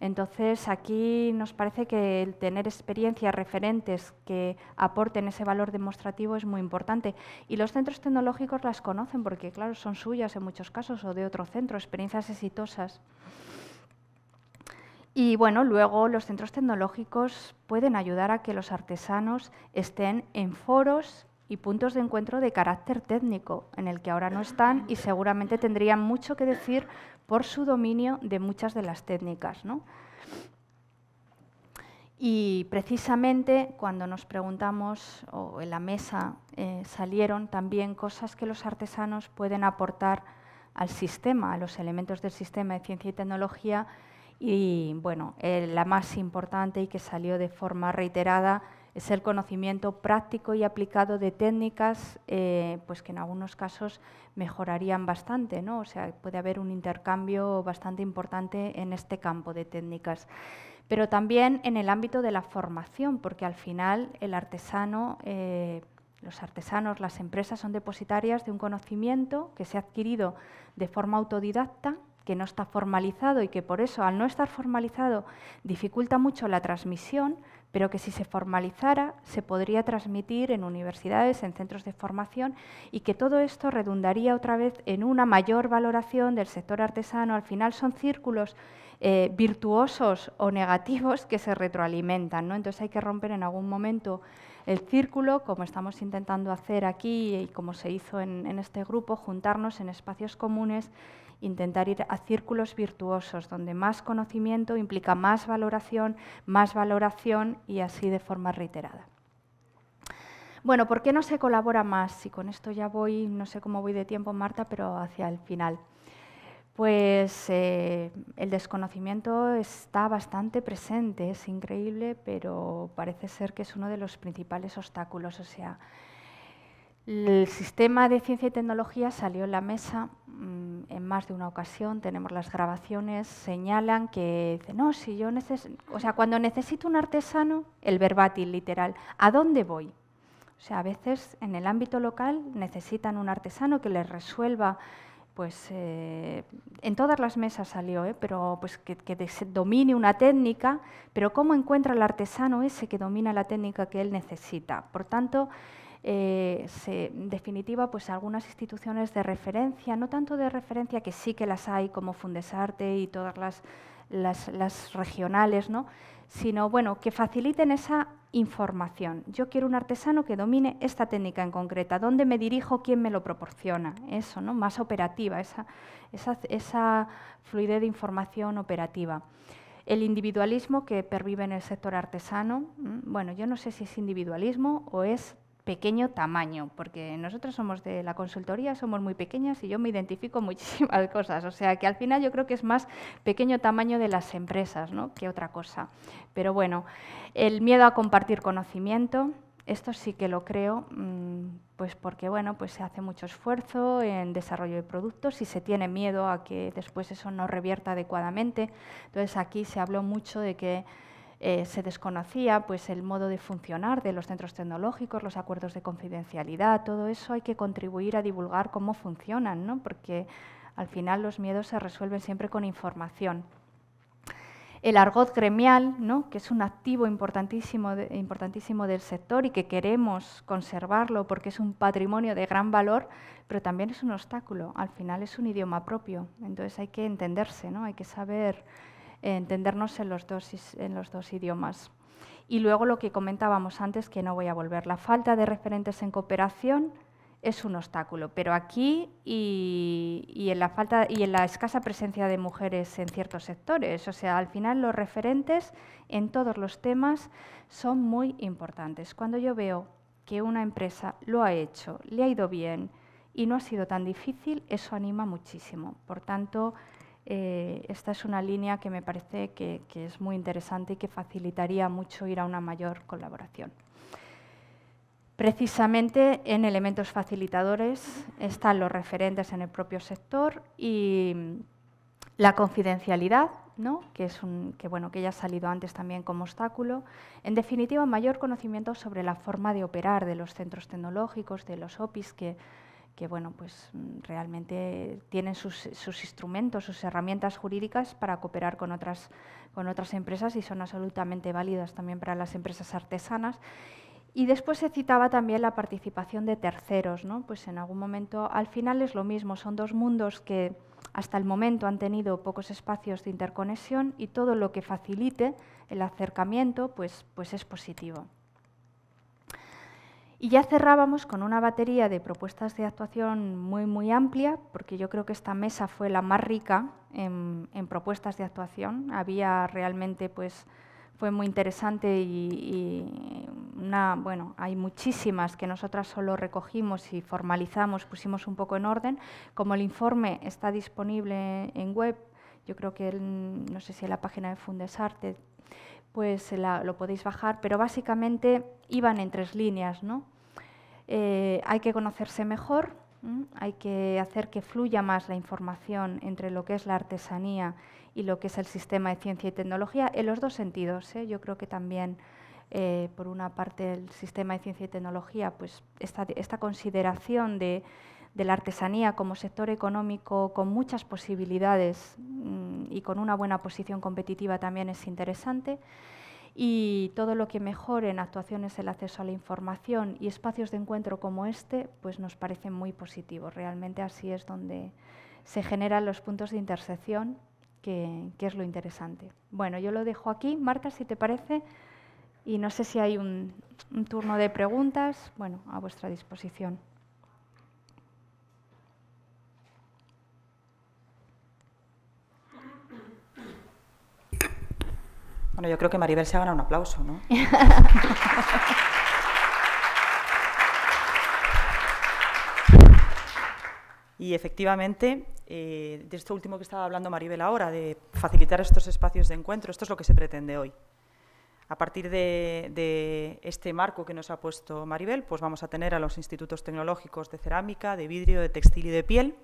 Speaker 1: Entonces, aquí nos parece que el tener experiencias referentes que aporten ese valor demostrativo es muy importante. Y los centros tecnológicos las conocen porque, claro, son suyas en muchos casos o de otro centro, experiencias exitosas. Y bueno, luego los centros tecnológicos pueden ayudar a que los artesanos estén en foros y puntos de encuentro de carácter técnico, en el que ahora no están y seguramente tendrían mucho que decir por su dominio de muchas de las técnicas. ¿no? Y precisamente cuando nos preguntamos, o en la mesa eh, salieron también cosas que los artesanos pueden aportar al sistema, a los elementos del sistema de ciencia y tecnología, y bueno, eh, la más importante y que salió de forma reiterada es el conocimiento práctico y aplicado de técnicas, eh, pues que en algunos casos mejorarían bastante, ¿no? O sea, puede haber un intercambio bastante importante en este campo de técnicas. Pero también en el ámbito de la formación, porque al final el artesano, eh, los artesanos, las empresas son depositarias de un conocimiento que se ha adquirido de forma autodidacta, que no está formalizado y que por eso, al no estar formalizado, dificulta mucho la transmisión, pero que si se formalizara se podría transmitir en universidades, en centros de formación y que todo esto redundaría otra vez en una mayor valoración del sector artesano. Al final son círculos eh, virtuosos o negativos que se retroalimentan. Entonces hay que romper en algún momento el círculo, como estamos intentando hacer aquí y como se hizo en este grupo, juntarnos en espacios comunes intentar ir a círculos virtuosos, donde más conocimiento implica más valoración, más valoración y así de forma reiterada. Bueno, ¿por qué no se colabora más? Y con esto ya voy, no sé cómo voy de tiempo, Marta, pero hacia el final. Pues eh, el desconocimiento está bastante presente, es increíble, pero parece ser que es uno de los principales obstáculos. O sea, el sistema de ciencia y tecnología salió en la mesa mm, en más de una ocasión, tenemos las grabaciones, señalan que o sea, cuando necesito un artesano, el verbatim literal, ¿a dónde voy? O sea, a veces en el ámbito local necesitan un artesano que les resuelva pues eh, en todas las mesas salió, ¿eh? pero pues que, que domine una técnica, pero cómo encuentra el artesano ese que domina la técnica que él necesita. Por tanto, eh, en definitiva, pues algunas instituciones de referencia, no tanto de referencia, que sí que las hay, como Fundesarte y todas las, regionales, ¿no? sino bueno, que faciliten esa información. Yo quiero un artesano que domine esta técnica en concreta, dónde me dirijo, quién me lo proporciona, eso, ¿no? más operativa, esa, esa fluidez de información operativa. El individualismo que pervive en el sector artesano, mm, bueno, yo no sé si es individualismo o es pequeño tamaño, porque nosotros somos de la consultoría, somos muy pequeñas y yo me identifico muchísimas cosas. O sea que al final yo creo que es más pequeño tamaño de las empresas ¿no? que otra cosa. Pero bueno, el miedo a compartir conocimiento, esto sí que lo creo, mm, pues porque bueno, pues se hace mucho esfuerzo en desarrollo de productos y se tiene miedo a que después eso no revierta adecuadamente. Entonces aquí se habló mucho de que eh, se desconocía pues, el modo de funcionar de los centros tecnológicos, los acuerdos de confidencialidad, todo eso hay que contribuir a divulgar cómo funcionan, ¿no? porque al final los miedos se resuelven siempre con información. El argot gremial, ¿no? que es un activo importantísimo, importantísimo del sector y que queremos conservarlo porque es un patrimonio de gran valor, pero también es un obstáculo. Al final es un idioma propio, entonces hay que entenderse, ¿no? hay que saber entendernos en los dos, idiomas. Y luego lo que comentábamos antes, que no voy a volver, la falta de referentes en cooperación es un obstáculo, pero aquí y, en la falta, y en la escasa presencia de mujeres en ciertos sectores. O sea, al final los referentes en todos los temas son muy importantes. Cuando yo veo que una empresa lo ha hecho, le ha ido bien y no ha sido tan difícil, eso anima muchísimo. Por tanto, eh, esta es una línea que me parece que, es muy interesante y que facilitaría mucho ir a una mayor colaboración. Precisamente en elementos facilitadores están los referentes en el propio sector y la confidencialidad, ¿no? que, es un, que, bueno, que ya ha salido antes también como obstáculo. En definitiva, mayor conocimiento sobre la forma de operar de los centros tecnológicos, de los OPIs, que que bueno, pues mm, realmente tienen sus, instrumentos, sus herramientas jurídicas para cooperar con otras, empresas y son absolutamente válidas también para las empresas artesanas. Y después se citaba también la participación de terceros, Pues en algún momento, al final es lo mismo, son dos mundos que hasta el momento han tenido pocos espacios de interconexión y todo lo que facilite el acercamiento, pues, pues es positivo. Y ya cerrábamos con una batería de propuestas de actuación muy, muy amplia, porque yo creo que esta mesa fue la más rica en, propuestas de actuación. Había realmente, pues, fue muy interesante y, una, bueno, hay muchísimas que nosotras solo recogimos y formalizamos, pusimos un poco en orden. Como el informe está disponible en web, yo creo que, no sé si en la página de Fundesarte, pues lo podéis bajar, pero básicamente iban en tres líneas, ¿no? Eh, hay que conocerse mejor, hay que hacer que fluya más la información entre lo que es la artesanía y lo que es el sistema de ciencia y tecnología, en los dos sentidos. ¿eh? Yo creo que también, eh, por una parte, el sistema de ciencia y tecnología, pues esta, consideración de, la artesanía como sector económico con muchas posibilidades y con una buena posición competitiva también es interesante y todo lo que mejore en actuaciones el acceso a la información y espacios de encuentro como este, pues nos parece muy positivos. Realmente así es donde se generan los puntos de intersección, que, es lo interesante. Bueno, yo lo dejo aquí. Marta, si te parece, y no sé si hay un, un turno de preguntas, bueno, a vuestra disposición.
Speaker 2: Bueno, yo creo que Maribel se ha ganado un aplauso, ¿no? y efectivamente, eh, de esto último que estaba hablando Maribel ahora, de facilitar estos espacios de encuentro, esto es lo que se pretende hoy. A partir de, este marco que nos ha puesto Maribel, pues vamos a tener a los institutos tecnológicos de cerámica, de vidrio, de textil y de piel,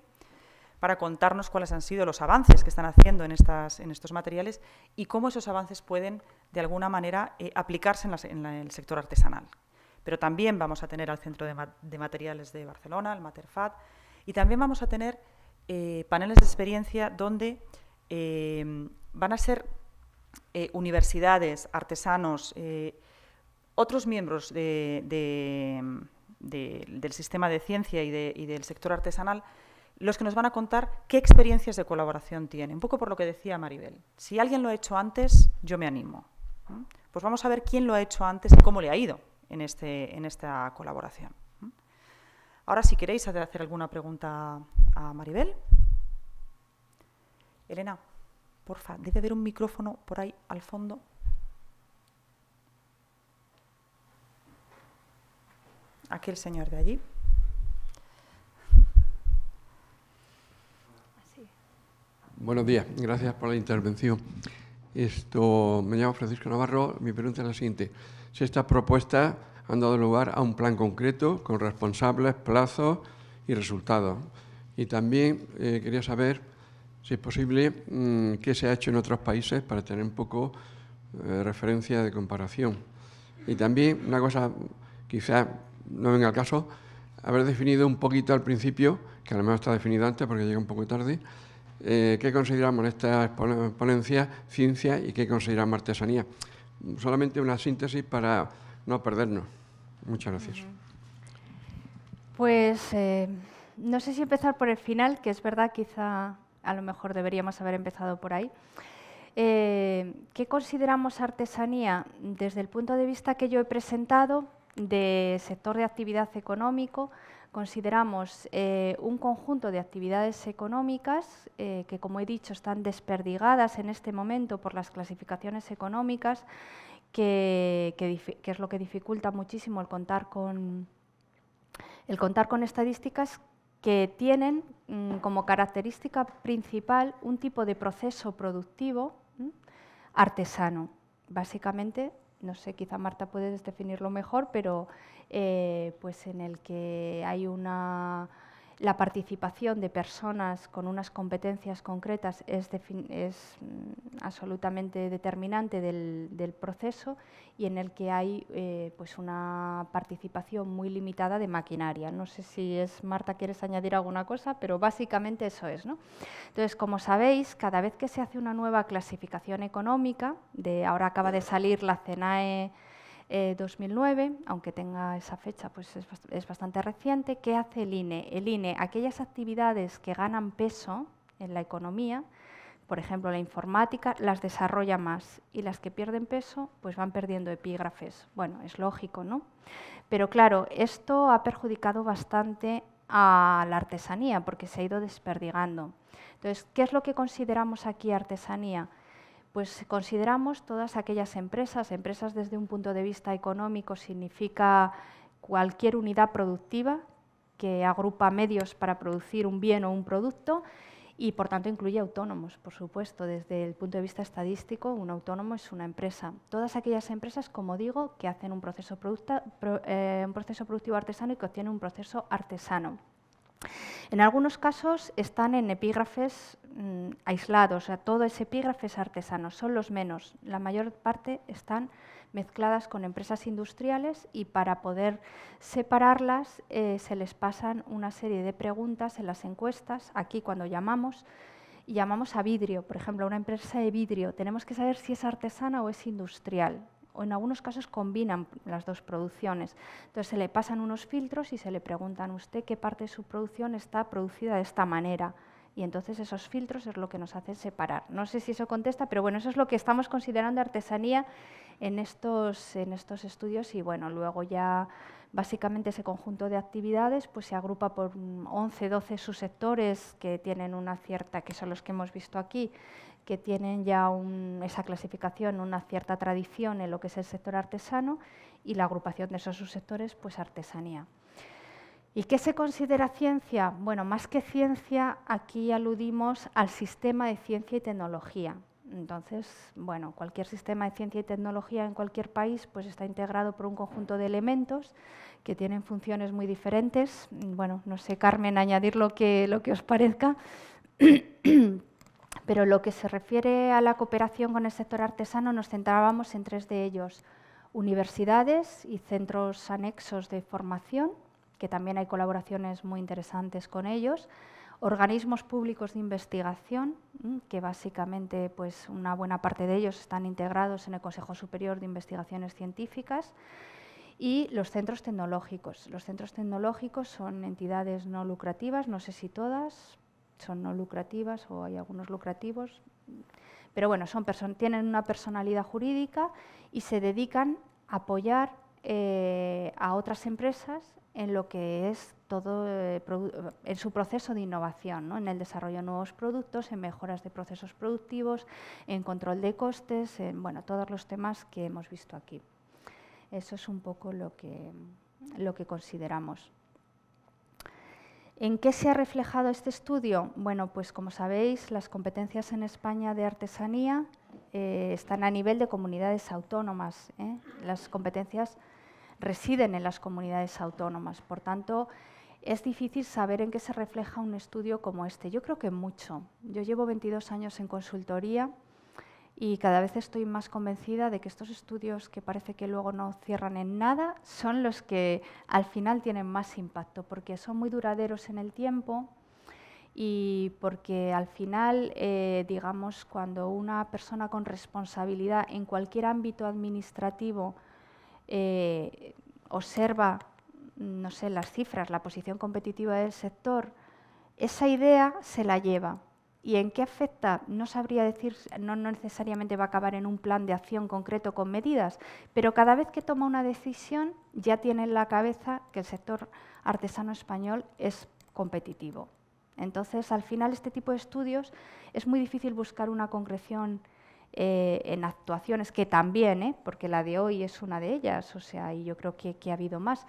Speaker 2: para contarnos cuáles han sido los avances que están haciendo en, estos materiales y cómo esos avances pueden, de alguna manera, eh, aplicarse en, el sector artesanal. Pero también vamos a tener al Centro de, Materiales de Barcelona, el Materfat, y también vamos a tener eh, paneles de experiencia donde eh, van a ser universidades, artesanos, otros miembros del sistema de ciencia y del sector artesanal los que nos van a contar qué experiencias de colaboración tienen. Un poco por lo que decía Maribel. Si alguien lo ha hecho antes, yo me animo. Pues vamos a ver quién lo ha hecho antes y cómo le ha ido en, este, en esta colaboración. Ahora, si queréis hacer alguna pregunta a Maribel. Elena, porfa, debe haber un micrófono por ahí al fondo. Aquel señor de allí. Buenos días,
Speaker 1: gracias por la intervención. Esto, me llamo Francisco Navarro, mi pregunta es la siguiente. Si estas propuestas han dado lugar a un plan concreto con responsables, plazos y resultados. Y también eh, quería saber, si es posible, mm, qué se ha hecho en otros países para tener un poco de eh, referencia de comparación. Y también una cosa, quizás no venga al caso, haber definido un poquito al principio, que a lo mejor está definido antes porque llega un poco tarde, eh, qué consideramos en esta ponencia ciencia y qué consideramos artesanía. Solamente una síntesis para no perdernos. Muchas gracias. Pues eh, no sé si empezar por el final, que es verdad, quizá a lo mejor deberíamos haber empezado por ahí. Eh, ¿Qué consideramos artesanía desde el punto de vista que yo he presentado de sector de actividad económico? Consideramos eh, un conjunto de actividades económicas eh, que, como he dicho, están desperdigadas en este momento por las clasificaciones económicas, que, es lo que dificulta muchísimo el contar con, el contar con estadísticas que tienen mm, como característica principal un tipo de proceso productivo artesano. Básicamente no sé, quizá Marta puedes definirlo mejor, pero eh, pues en el que hay una la participación de personas con unas competencias concretas es, mm, absolutamente determinante del, proceso y en el que hay eh, pues una participación muy limitada de maquinaria. No sé si es Marta quieres añadir alguna cosa, pero básicamente eso es. ¿no? Entonces, como sabéis, cada vez que se hace una nueva clasificación económica, de ahora acaba de salir la CENAE 2009, eh, aunque tenga esa fecha, pues es, es, bastante reciente. ¿Qué hace el INE? El INE, aquellas actividades que ganan peso en la economía, por ejemplo, la informática, las desarrolla más y las que pierden peso, pues van perdiendo epígrafes. Bueno, es lógico, ¿no? Pero claro, esto ha perjudicado bastante a la artesanía porque se ha ido desperdigando. Entonces, ¿qué es lo que consideramos aquí artesanía? pues consideramos todas aquellas empresas, empresas desde un punto de vista económico significa cualquier unidad productiva que agrupa medios para producir un bien o un producto y por tanto incluye autónomos, por supuesto, desde el punto de vista estadístico un autónomo es una empresa. Todas aquellas empresas, como digo, que hacen un proceso, eh, un proceso productivo artesano y que obtienen un proceso artesano. En algunos casos están en epígrafes mm, aislados, o sea, todo es epígrafes son los menos. La mayor parte están mezcladas con empresas industriales y para poder separarlas eh, se les pasan una serie de preguntas en las encuestas, aquí cuando llamamos, y llamamos a vidrio, por ejemplo, a una empresa de vidrio, tenemos que saber si es artesana o es industrial o en algunos casos combinan las dos producciones. Entonces se le pasan unos filtros y se le preguntan a usted qué parte de su producción está producida de esta manera. Y entonces esos filtros es lo que nos hace separar. No sé si eso contesta, pero bueno, eso es lo que estamos considerando artesanía en estos, en estos estudios y bueno, luego ya básicamente ese conjunto de actividades pues se agrupa por 11, 12 subsectores que tienen una cierta, que son los que hemos visto aquí, que tienen ya esa clasificación, una cierta tradición en lo que es el sector artesano y la agrupación de esos subsectores, pues artesanía. ¿Y qué se considera ciencia? Bueno, más que ciencia, aquí aludimos al sistema de ciencia y tecnología. Entonces, bueno, cualquier sistema de ciencia y tecnología en cualquier país pues está integrado por un conjunto de elementos que tienen funciones muy diferentes. Bueno, no sé, Carmen, añadir lo que, lo que os parezca. Pero lo que se refiere a la cooperación con el sector artesano nos centrábamos en tres de ellos, universidades y centros anexos de formación, que también hay colaboraciones muy interesantes con ellos, organismos públicos de investigación, mm, que básicamente pues, una buena parte de ellos están integrados en el Consejo Superior de Investigaciones Científicas, y los centros tecnológicos. Los centros tecnológicos son entidades no lucrativas, no sé si todas, son no lucrativas o hay algunos lucrativos, pero bueno, son tienen una personalidad jurídica y se dedican a apoyar eh, a otras empresas en lo que es todo eh, en su proceso de innovación, en el desarrollo de nuevos productos, en mejoras de procesos productivos, en control de costes, en bueno, todos los temas que hemos visto aquí. Eso es un poco lo que, lo que consideramos. ¿En qué se ha reflejado este estudio? Bueno, pues como sabéis, las competencias en España de artesanía eh, están a nivel de comunidades autónomas. ¿eh? Las competencias residen en las comunidades autónomas. Por tanto, es difícil saber en qué se refleja un estudio como este. Yo creo que mucho. Yo llevo 22 años en consultoría y cada vez estoy más convencida de que estos estudios que parece que luego no cierran en nada son los que al final tienen más impacto, porque son muy duraderos en el tiempo y porque al final, eh, digamos, cuando una persona con responsabilidad en cualquier ámbito administrativo eh, observa, no sé, las cifras, la posición competitiva del sector, esa idea se la lleva ¿Y en qué afecta? No sabría decir, no, necesariamente va a acabar en un plan de acción concreto con medidas, pero cada vez que toma una decisión ya tiene en la cabeza que el sector artesano español es competitivo. Entonces, al final, este tipo de estudios es muy difícil buscar una concreción eh, en actuaciones, que también, eh, porque la de hoy es una de ellas, o sea, y yo creo que, que ha habido más,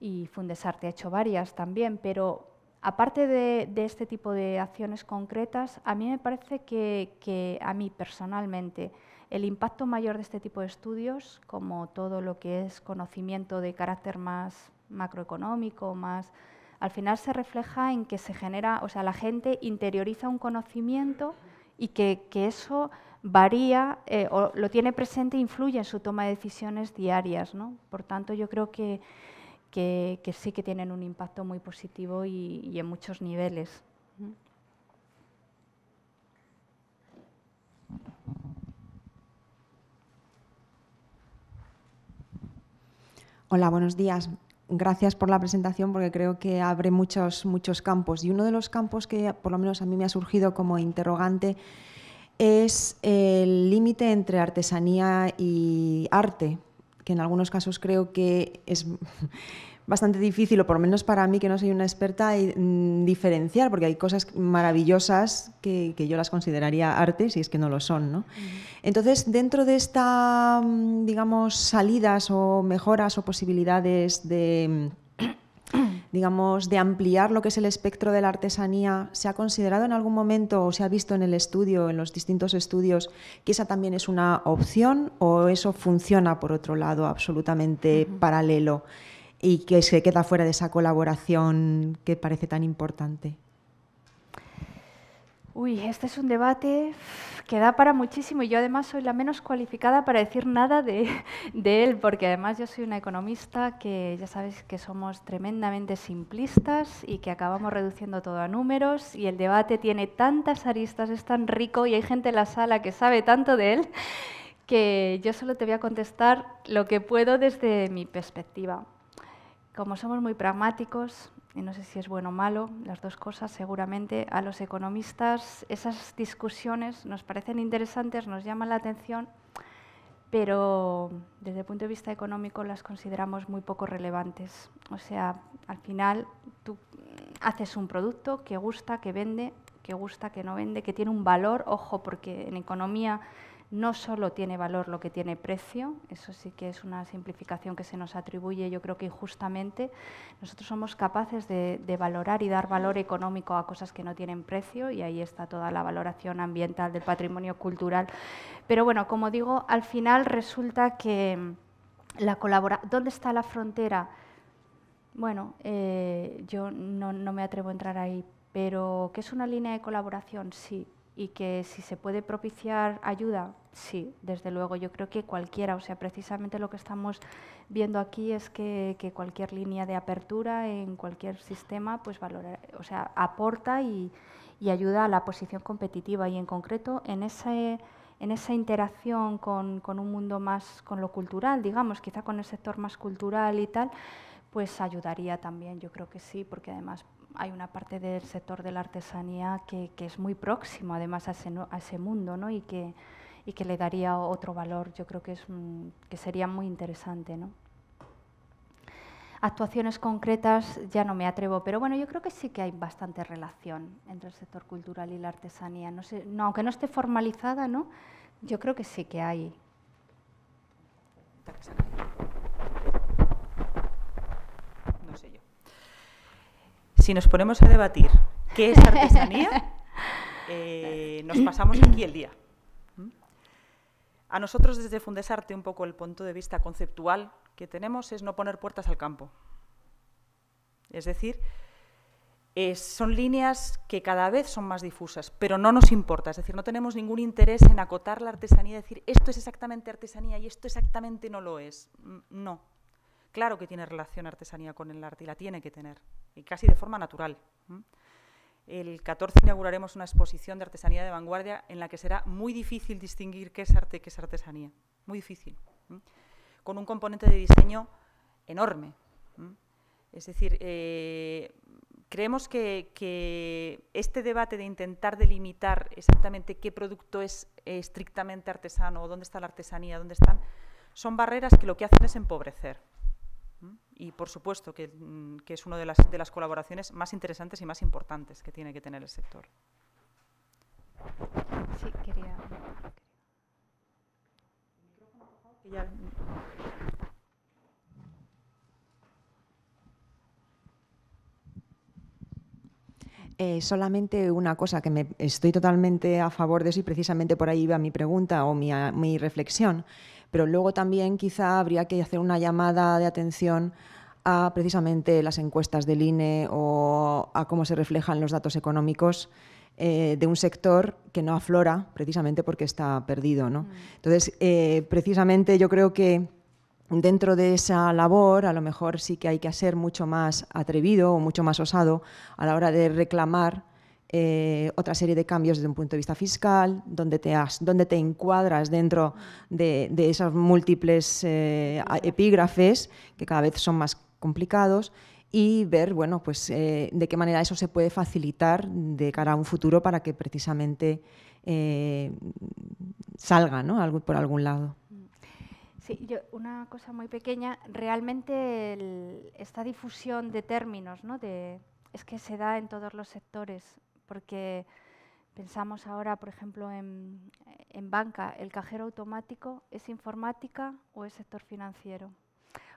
Speaker 1: y Fundesarte ha hecho varias también, pero Aparte de, este tipo de acciones concretas, a mí me parece que, a mí personalmente el impacto mayor de este tipo de estudios, como todo lo que es conocimiento de carácter más macroeconómico, más, al final se refleja en que se genera, o sea, la gente interioriza un conocimiento y que, eso varía eh, o lo tiene presente e influye en su toma de decisiones diarias. Por tanto, yo creo que que, sí que tienen un impacto muy positivo y, y en muchos niveles.
Speaker 3: Hola, buenos días. Gracias por la presentación porque creo que abre muchos, muchos campos. Y uno de los campos que por lo menos a mí me ha surgido como interrogante es el límite entre artesanía y arte, que en algunos casos creo que es bastante difícil, o por lo menos para mí que no soy una experta, eh, mm, diferenciar, porque hay cosas maravillosas que, yo las consideraría arte, si es que no lo son. Entonces, dentro de estas mm, digamos, salidas o mejoras o posibilidades de mm, digamos, de ampliar lo que es el espectro de la artesanía, ¿se ha considerado en algún momento o se ha visto en el estudio, en los distintos estudios, que esa también es una opción o eso funciona por otro lado absolutamente paralelo y que se queda fuera de esa colaboración que parece tan importante?
Speaker 1: Uy, este es un debate que da para muchísimo y yo además soy la menos cualificada para decir nada de, de, él, porque además yo soy una economista que ya sabéis que somos tremendamente simplistas y que acabamos reduciendo todo a números y el debate tiene tantas aristas, es tan rico y hay gente en la sala que sabe tanto de él que yo solo te voy a contestar lo que puedo desde mi perspectiva. Como somos muy pragmáticos, no sé si es bueno o malo, las dos cosas seguramente, a los economistas esas discusiones nos parecen interesantes, nos llaman la atención, pero desde el punto de vista económico las consideramos muy poco relevantes. O sea, al final tú haces un producto que gusta, que vende, que gusta, que no vende, que tiene un valor, ojo, porque en economía no solo tiene valor lo que tiene precio, eso sí que es una simplificación que se nos atribuye yo creo que injustamente. Nosotros somos capaces de, valorar y dar valor económico a cosas que no tienen precio y ahí está toda la valoración ambiental del patrimonio cultural. Pero bueno, como digo, al final resulta que la colaboración, ¿dónde está la frontera? Bueno, eh, yo no, no me atrevo a entrar ahí, pero ¿qué es una línea de colaboración, sí, y que si se puede propiciar ayuda, sí, desde luego, yo creo que cualquiera, o sea, precisamente lo que estamos viendo aquí es que, cualquier línea de apertura en cualquier sistema, pues valora, o sea, aporta y, ayuda a la posición competitiva y en concreto en ese en esa interacción con, con un mundo más, con lo cultural, digamos, quizá con el sector más cultural y tal, pues ayudaría también, yo creo que sí, porque además hay una parte del sector de la artesanía que, es muy próximo además a ese, a ese mundo y, que, y que le daría otro valor, yo creo que, es, que sería muy interesante. ¿no? Actuaciones concretas ya no me atrevo, pero bueno, yo creo que sí que hay bastante relación entre el sector cultural y la artesanía. No sé, no, aunque no esté formalizada, ¿no? yo creo que sí que hay.
Speaker 2: si nos ponemos a debatir qué es artesanía, eh, nos pasamos aquí el día. ¿Mm? A nosotros desde Fundesarte un poco el punto de vista conceptual que tenemos es no poner puertas al campo. Es decir, son líneas que cada vez son más difusas, pero no nos importa. Es decir, no tenemos ningún interés en acotar la artesanía, decir esto es exactamente artesanía y esto exactamente no lo es. Mm, no, Claro que tiene relación artesanía con el arte y la tiene que tener, y casi de forma natural. El 14 inauguraremos una exposición de artesanía de vanguardia en la que será muy difícil distinguir qué es arte y qué es artesanía. Muy difícil. Con un componente de diseño enorme. Es decir, eh, creemos que, este debate de intentar delimitar exactamente qué producto es estrictamente artesano, dónde está la artesanía, dónde están, son barreras que lo que hacen es empobrecer y por supuesto mm, que, es una de las, de las colaboraciones más interesantes y más importantes que tiene que tener el sector. Sí, quería.
Speaker 3: Eh, solamente una cosa que me, estoy totalmente a favor de eso y precisamente por ahí iba mi pregunta o mi, mi reflexión pero luego también quizá habría que hacer una llamada de atención a precisamente las encuestas del INE o a cómo se reflejan los datos económicos eh, de un sector que no aflora precisamente porque está perdido. Mm. Entonces, eh, precisamente yo creo que dentro de esa labor a lo mejor sí que hay que ser mucho más atrevido o mucho más osado a la hora de reclamar eh, otra serie de cambios desde un punto de vista fiscal, donde te, has, donde te encuadras dentro de, esos múltiples eh, epígrafes que cada vez son más complicados y ver bueno, pues, eh, de qué manera eso se puede facilitar de cara a un futuro para que precisamente salga por algún lado.
Speaker 1: Sí, yo, una cosa muy pequeña, realmente esta difusión de términos, es que se da en todos los sectores porque pensamos ahora, por ejemplo, en, banca, ¿el cajero automático es informática o es sector financiero?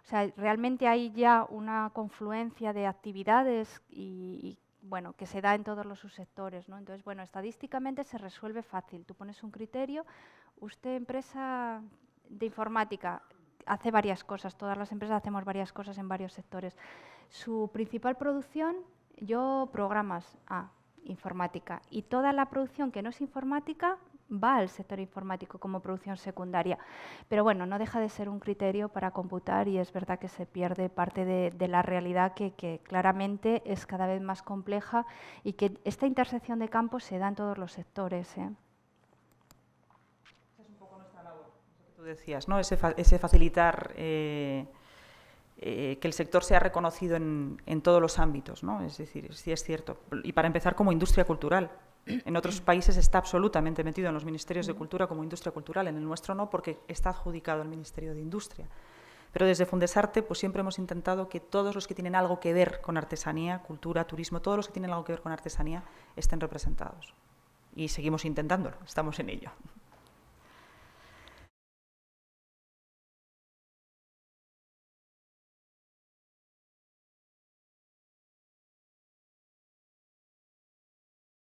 Speaker 1: O sea, realmente hay ya una confluencia de actividades y, bueno, que se da en todos los subsectores, ¿no? Entonces, bueno, estadísticamente se resuelve fácil. Tú pones un criterio, usted empresa de informática hace varias cosas, todas las empresas hacemos varias cosas en varios sectores. Su principal producción, yo programas, ah, informática y toda la producción que no es informática va al sector informático como producción secundaria. Pero bueno, no deja de ser un criterio para computar y es verdad que se pierde parte de, la realidad que, claramente es cada vez más compleja y que esta intersección de campos se da en todos los sectores. ¿eh?
Speaker 2: Esa es un poco nuestra labor, que tú decías, ¿no? ese, facilitar... Eh, eh, que el sector sea reconocido en, todos los ámbitos, ¿no? Es decir, sí es cierto. Y para empezar, como industria cultural. En otros países está absolutamente metido en los ministerios de cultura como industria cultural, en el nuestro no, porque está adjudicado al Ministerio de Industria. Pero desde Fundesarte pues, siempre hemos intentado que todos los que tienen algo que ver con artesanía, cultura, turismo, todos los que tienen algo que ver con artesanía estén representados. Y seguimos intentándolo, estamos en ello.